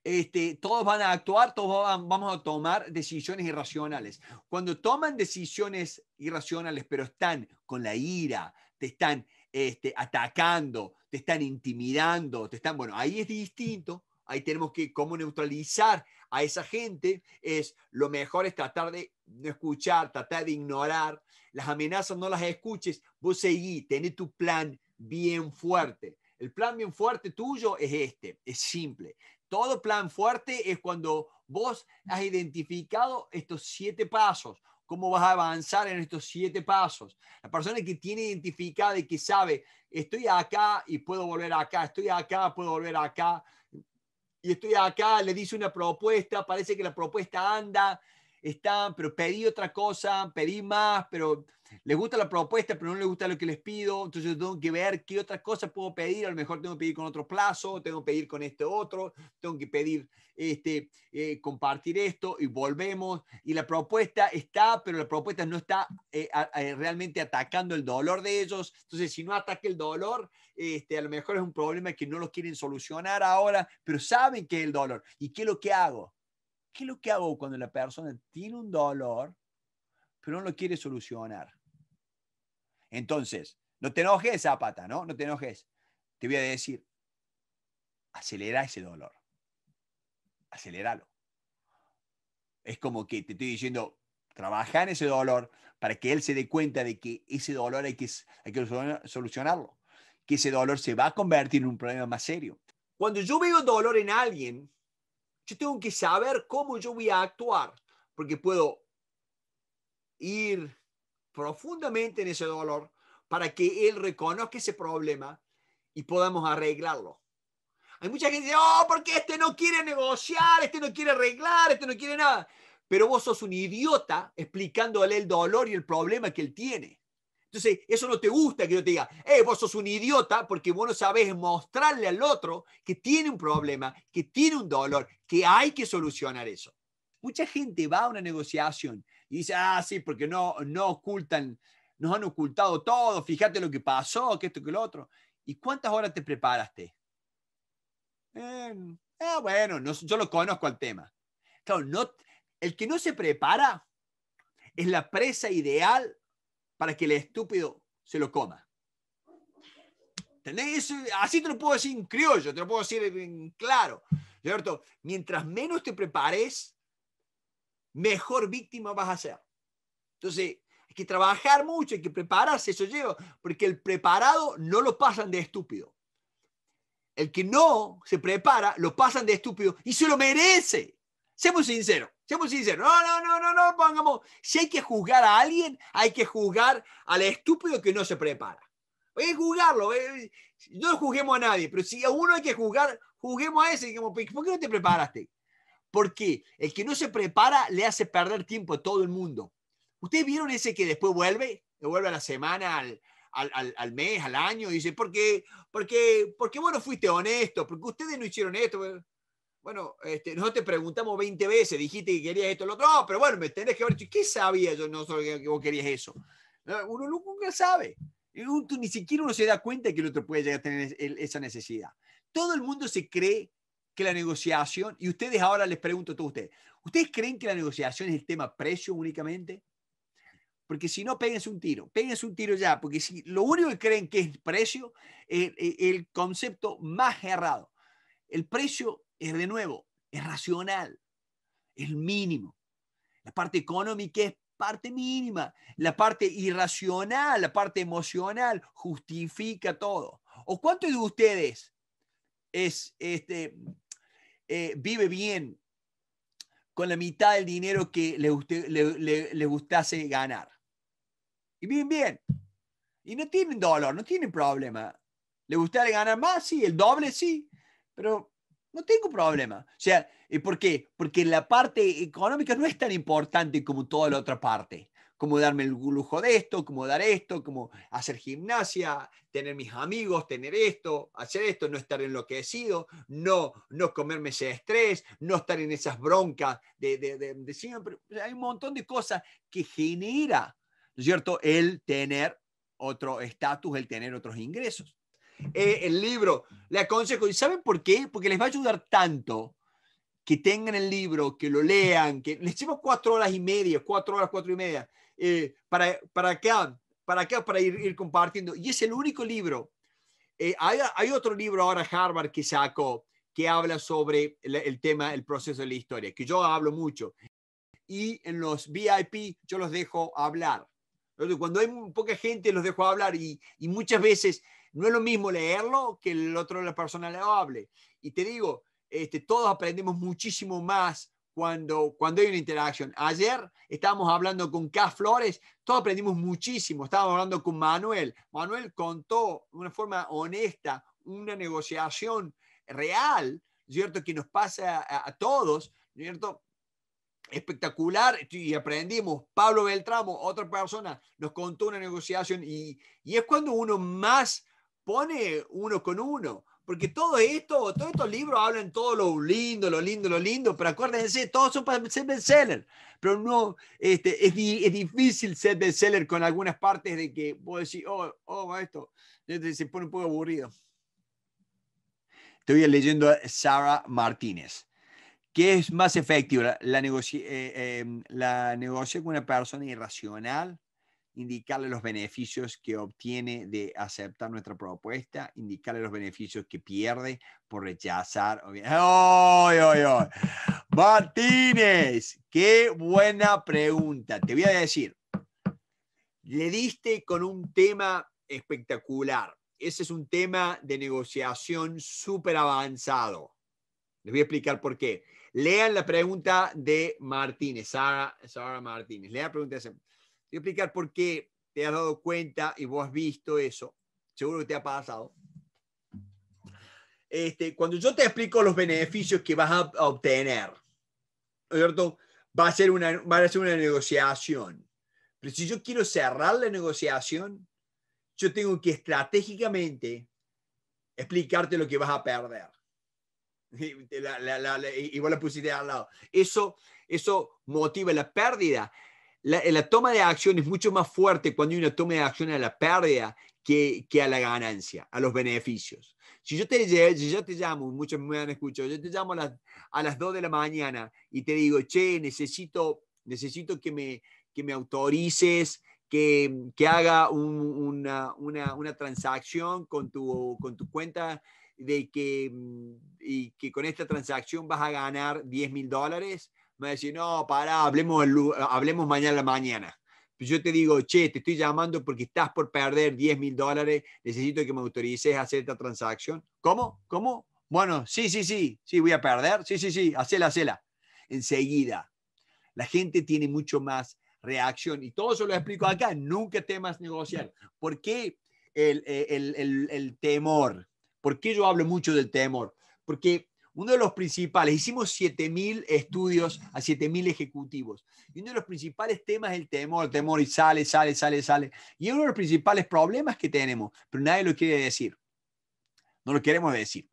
este, todos van a actuar, todos vamos a tomar decisiones irracionales. Cuando toman decisiones irracionales, pero están con la ira, te están este, atacando, te están intimidando, te están, bueno, ahí es distinto, ahí tenemos que cómo neutralizar a esa gente, es lo mejor es tratar de no escuchar, tratar de ignorar, las amenazas no las escuches, vos seguí, tenés tu plan bien fuerte. El plan bien fuerte tuyo es este, es simple. Todo plan fuerte es cuando vos has identificado estos siete pasos, cómo vas a avanzar en estos siete pasos. La persona que tiene identificada y que sabe, estoy acá y puedo volver acá, estoy acá, puedo volver acá, y estoy acá, le dice una propuesta, parece que la propuesta anda, están, pero pedí otra cosa, pedí más, pero les gusta la propuesta, pero no les gusta lo que les pido, entonces tengo que ver qué otra cosa puedo pedir, a lo mejor tengo que pedir con otro plazo, tengo que pedir con este otro, tengo que pedir, este, eh, compartir esto y volvemos. Y la propuesta está, pero la propuesta no está eh, eh, realmente atacando el dolor de ellos, entonces si no ataca el dolor, este, a lo mejor es un problema que no lo quieren solucionar ahora, pero saben que es el dolor. ¿Y qué es lo que hago? ¿Qué es lo que hago cuando la persona tiene un dolor, pero no lo quiere solucionar? Entonces, no te enojes, Zapata, ¿no? No te enojes. Te voy a decir, acelera ese dolor. Aceléralo. Es como que te estoy diciendo, trabaja en ese dolor para que él se dé cuenta de que ese dolor hay que, hay que solucionarlo, que ese dolor se va a convertir en un problema más serio. Cuando yo veo dolor en alguien, yo tengo que saber cómo yo voy a actuar, porque puedo ir profundamente en ese dolor para que él reconozca ese problema y podamos arreglarlo. Hay mucha gente que dice, oh, porque este no quiere negociar, este no quiere arreglar, este no quiere nada. Pero vos sos un idiota explicándole el dolor y el problema que él tiene. Entonces, eso no te gusta que yo te diga, eh, vos sos un idiota porque vos no sabés mostrarle al otro que tiene un problema, que tiene un dolor, que hay que solucionar eso. Mucha gente va a una negociación y dice, ah, sí, porque no, no ocultan, nos han ocultado todo, fíjate lo que pasó, que esto, que lo otro. ¿Y cuántas horas te preparaste? Eh, ah, bueno, yo lo conozco al tema. Claro, no, el que no se prepara es la presa ideal para que el estúpido se lo coma. ¿Entendés? Así te lo puedo decir en criollo, te lo puedo decir en claro. ¿Cierto? Mientras menos te prepares, mejor víctima vas a ser. Entonces, hay que trabajar mucho, hay que prepararse, eso lleva, porque el preparado no lo pasan de estúpido. El que no se prepara, lo pasan de estúpido y se lo merece. Seamos sinceros no, no, no, no, no pongamos. Si hay que juzgar a alguien, hay que juzgar al estúpido que no se prepara. Hay que juzgarlo. Eh, no juzguemos a nadie, pero si a uno hay que juzgar, juzguemos a ese. Digamos, ¿por qué no te preparaste? Porque el que no se prepara le hace perder tiempo a todo el mundo. ¿Ustedes vieron ese que después vuelve? Vuelve a la semana, al, al, al, mes, al año, y dice, qué porque, porque vos no fuiste honesto, porque ustedes no hicieron esto. Bueno, este, te preguntamos 20 veces, dijiste que querías esto, lo otro, no, pero bueno, me tenés que haber dicho, ¿qué sabía yo no que vos querías eso? Uno nunca sabe. Ni siquiera uno se da cuenta que el otro puede llegar a tener esa necesidad. Todo el mundo se cree que la negociación, y ustedes ahora les pregunto a todos ustedes, ¿ustedes creen que la negociación es el tema precio únicamente? Porque si no, péguense un tiro, péguense un tiro ya, porque si lo único que creen que es precio, es el concepto más errado. El precio es de nuevo, es racional, es mínimo. La parte económica es parte mínima, la parte irracional, la parte emocional justifica todo. ¿O cuántos de ustedes es, este, eh, vive bien con la mitad del dinero que le, le, gustase ganar? Y viven bien. Y no tienen dolor, no tienen problema. ¿Le gustaría ganar más? Sí, el doble sí, pero no tengo problema. O sea, ¿y ¿por qué? Porque la parte económica no es tan importante como toda la otra parte. Como darme el lujo de esto, como dar esto, como hacer gimnasia, tener mis amigos, tener esto, hacer esto, no estar enloquecido, no, no comerme ese estrés, no estar en esas broncas de, de, de, de siempre. Hay un montón de cosas que genera, ¿no es cierto?, el tener otro estatus, el tener otros ingresos. Eh, el libro. Le aconsejo, ¿y saben por qué? Porque les va a ayudar tanto que tengan el libro, que lo lean, que les llevo cuatro horas y media, cuatro horas, cuatro y media, eh, para, para acá, para para ir, ir compartiendo. Y es el único libro. Eh, hay, hay, otro libro ahora, Harvard, que sacó, que habla sobre el, tema, el proceso de la historia, que yo hablo mucho. Y en los VIP yo los dejo hablar. Cuando hay poca gente los dejo hablar y, y muchas veces no es lo mismo leerlo que el otro la persona le hable. Y te digo, este, todos aprendemos muchísimo más cuando, cuando hay una interacción. Ayer estábamos hablando con K. Flores, todos aprendimos muchísimo. Estábamos hablando con Manuel. Manuel contó de una forma honesta una negociación real, ¿cierto? Que nos pasa a, todos, ¿cierto? espectacular y aprendimos. Pablo Beltramo, otra persona, nos contó una negociación y, y, es cuando uno más pone uno con uno. Porque todo esto, todos estos libros hablan todo lo lindo, lo lindo, lo lindo, pero acuérdense, todos son para ser best-seller. Pero no, este, es, difícil ser best-seller con algunas partes de que vos decir oh, oh, esto, se pone un poco aburrido. Estoy leyendo a Sara Martínez. ¿Qué es más efectivo? ¿La, eh, em, negocia con una persona irracional indicarle los beneficios que obtiene de aceptar nuestra propuesta, indicarle los beneficios que pierde por rechazar. ¡Ay, Martínez, qué buena pregunta. Te voy a decir, le diste con un tema espectacular. Ese es un tema de negociación súper avanzado. Les voy a explicar por qué. Lean la pregunta de Martínez, Sara, Martínez. Lean la pregunta de voy a explicar por qué te has dado cuenta y vos has visto eso. Seguro que te ha pasado. Este, cuando yo te explico los beneficios que vas a, obtener, ¿cierto? Va a, ser una, va a ser una negociación. Pero si yo quiero cerrar la negociación, yo tengo que estratégicamente explicarte lo que vas a perder. Y, la, y vos la pusiste al lado. Eso, eso motiva la pérdida la, eh, la, toma de acción es mucho más fuerte cuando hay una toma de acción a la pérdida que, que a la ganancia, a los beneficios. Si yo te, llamo, muchos me han escuchado, yo te llamo a las, a las 2 de la mañana y te digo, che, necesito, necesito que, me, que me autorices que, que haga una, una, una, transacción con tu, con tu cuenta de que, y que con esta transacción vas a ganar 10 mil dólares me va decir, no, pará, hablemos, hablemos mañana a la mañana. yo te digo, che, te estoy llamando porque estás por perder 10 mil dólares, necesito que me autorices a hacer esta transacción. ¿Cómo? ¿Cómo? Bueno, sí, sí, sí, sí, voy a perder, sí, sí, sí, hacela, hacela. Enseguida, la gente tiene mucho más reacción y todo eso lo explico acá, nunca temas negociar. ¿Por qué el, eh, el, el, el temor? ¿Por qué yo hablo mucho del temor? Porque uno de los principales, hicimos 7.000 estudios a 7.000 ejecutivos, y uno de los principales temas es el temor, el temor y sale, sale, sale, sale. Y uno de los principales problemas que tenemos, pero nadie lo quiere decir. No lo queremos decir,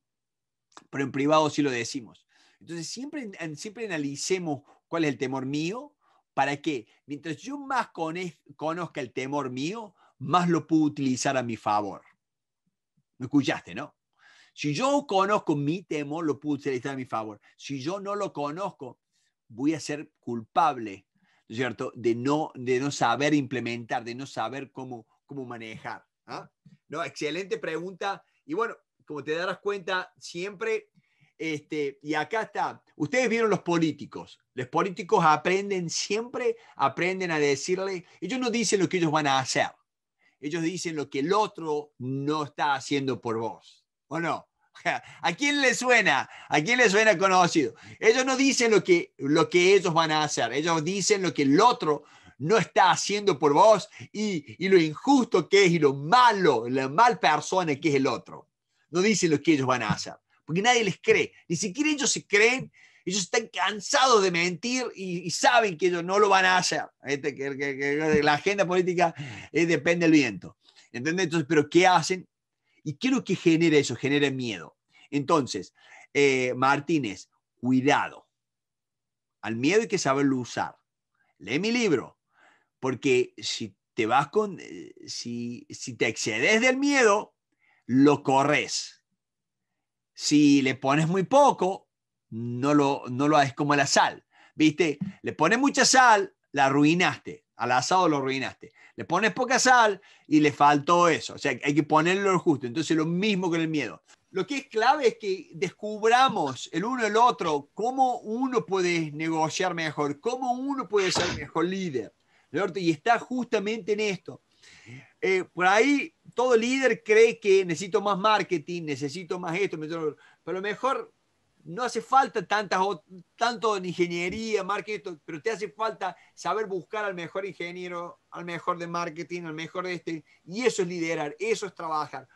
pero en privado sí lo decimos. Entonces siempre, siempre analicemos cuál es el temor mío, para que mientras yo más conozca el temor mío, más lo puedo utilizar a mi favor. ¿Me escuchaste, no? Si yo conozco mi temor, lo puedo está a mi favor. Si yo no lo conozco, voy a ser culpable, cierto? De no, de no saber implementar, de no saber cómo, cómo manejar. ¿ah? No, excelente pregunta. Y bueno, como te darás cuenta, siempre, este, y acá está, ustedes vieron los políticos. Los políticos aprenden, siempre aprenden a decirle, ellos no dicen lo que ellos van a hacer. Ellos dicen lo que el otro no está haciendo por vos. ¿O no? ¿A quién le suena? ¿A quién le suena conocido? Ellos no dicen lo que, lo que ellos van a hacer, ellos dicen lo que el otro no está haciendo por vos y, lo injusto que es y lo malo, la mal persona que es el otro. No dicen lo que ellos van a hacer, porque nadie les cree, ni siquiera ellos se creen. Ellos están cansados de mentir y, saben que ellos no lo van a hacer. Este, la agenda política eh, depende del viento. ¿Entendés? Entonces, ¿pero qué hacen? ¿Y quiero que genere eso? genere miedo. Entonces, eh, Martínez, cuidado. Al miedo hay que saberlo usar. Lee mi libro, porque si te vas con, eh, si, si te excedes del miedo, lo corres. Si le pones muy poco, no lo, no lo haces como la sal. ¿Viste? Le pones mucha sal, la arruinaste. Al asado lo arruinaste. Le pones poca sal y le faltó eso. O sea, hay que ponerlo justo. Entonces, lo mismo con el miedo. Lo que es clave es que descubramos el uno el otro cómo uno puede negociar mejor, cómo uno puede ser mejor líder. Y está justamente en esto. Eh, por ahí todo líder cree que necesito más marketing, necesito más esto, pero lo mejor no hace falta tantas, tanto en ingeniería, marketing, pero te hace falta saber buscar al mejor ingeniero, al mejor de marketing, al mejor de este, y eso es liderar, eso es trabajar.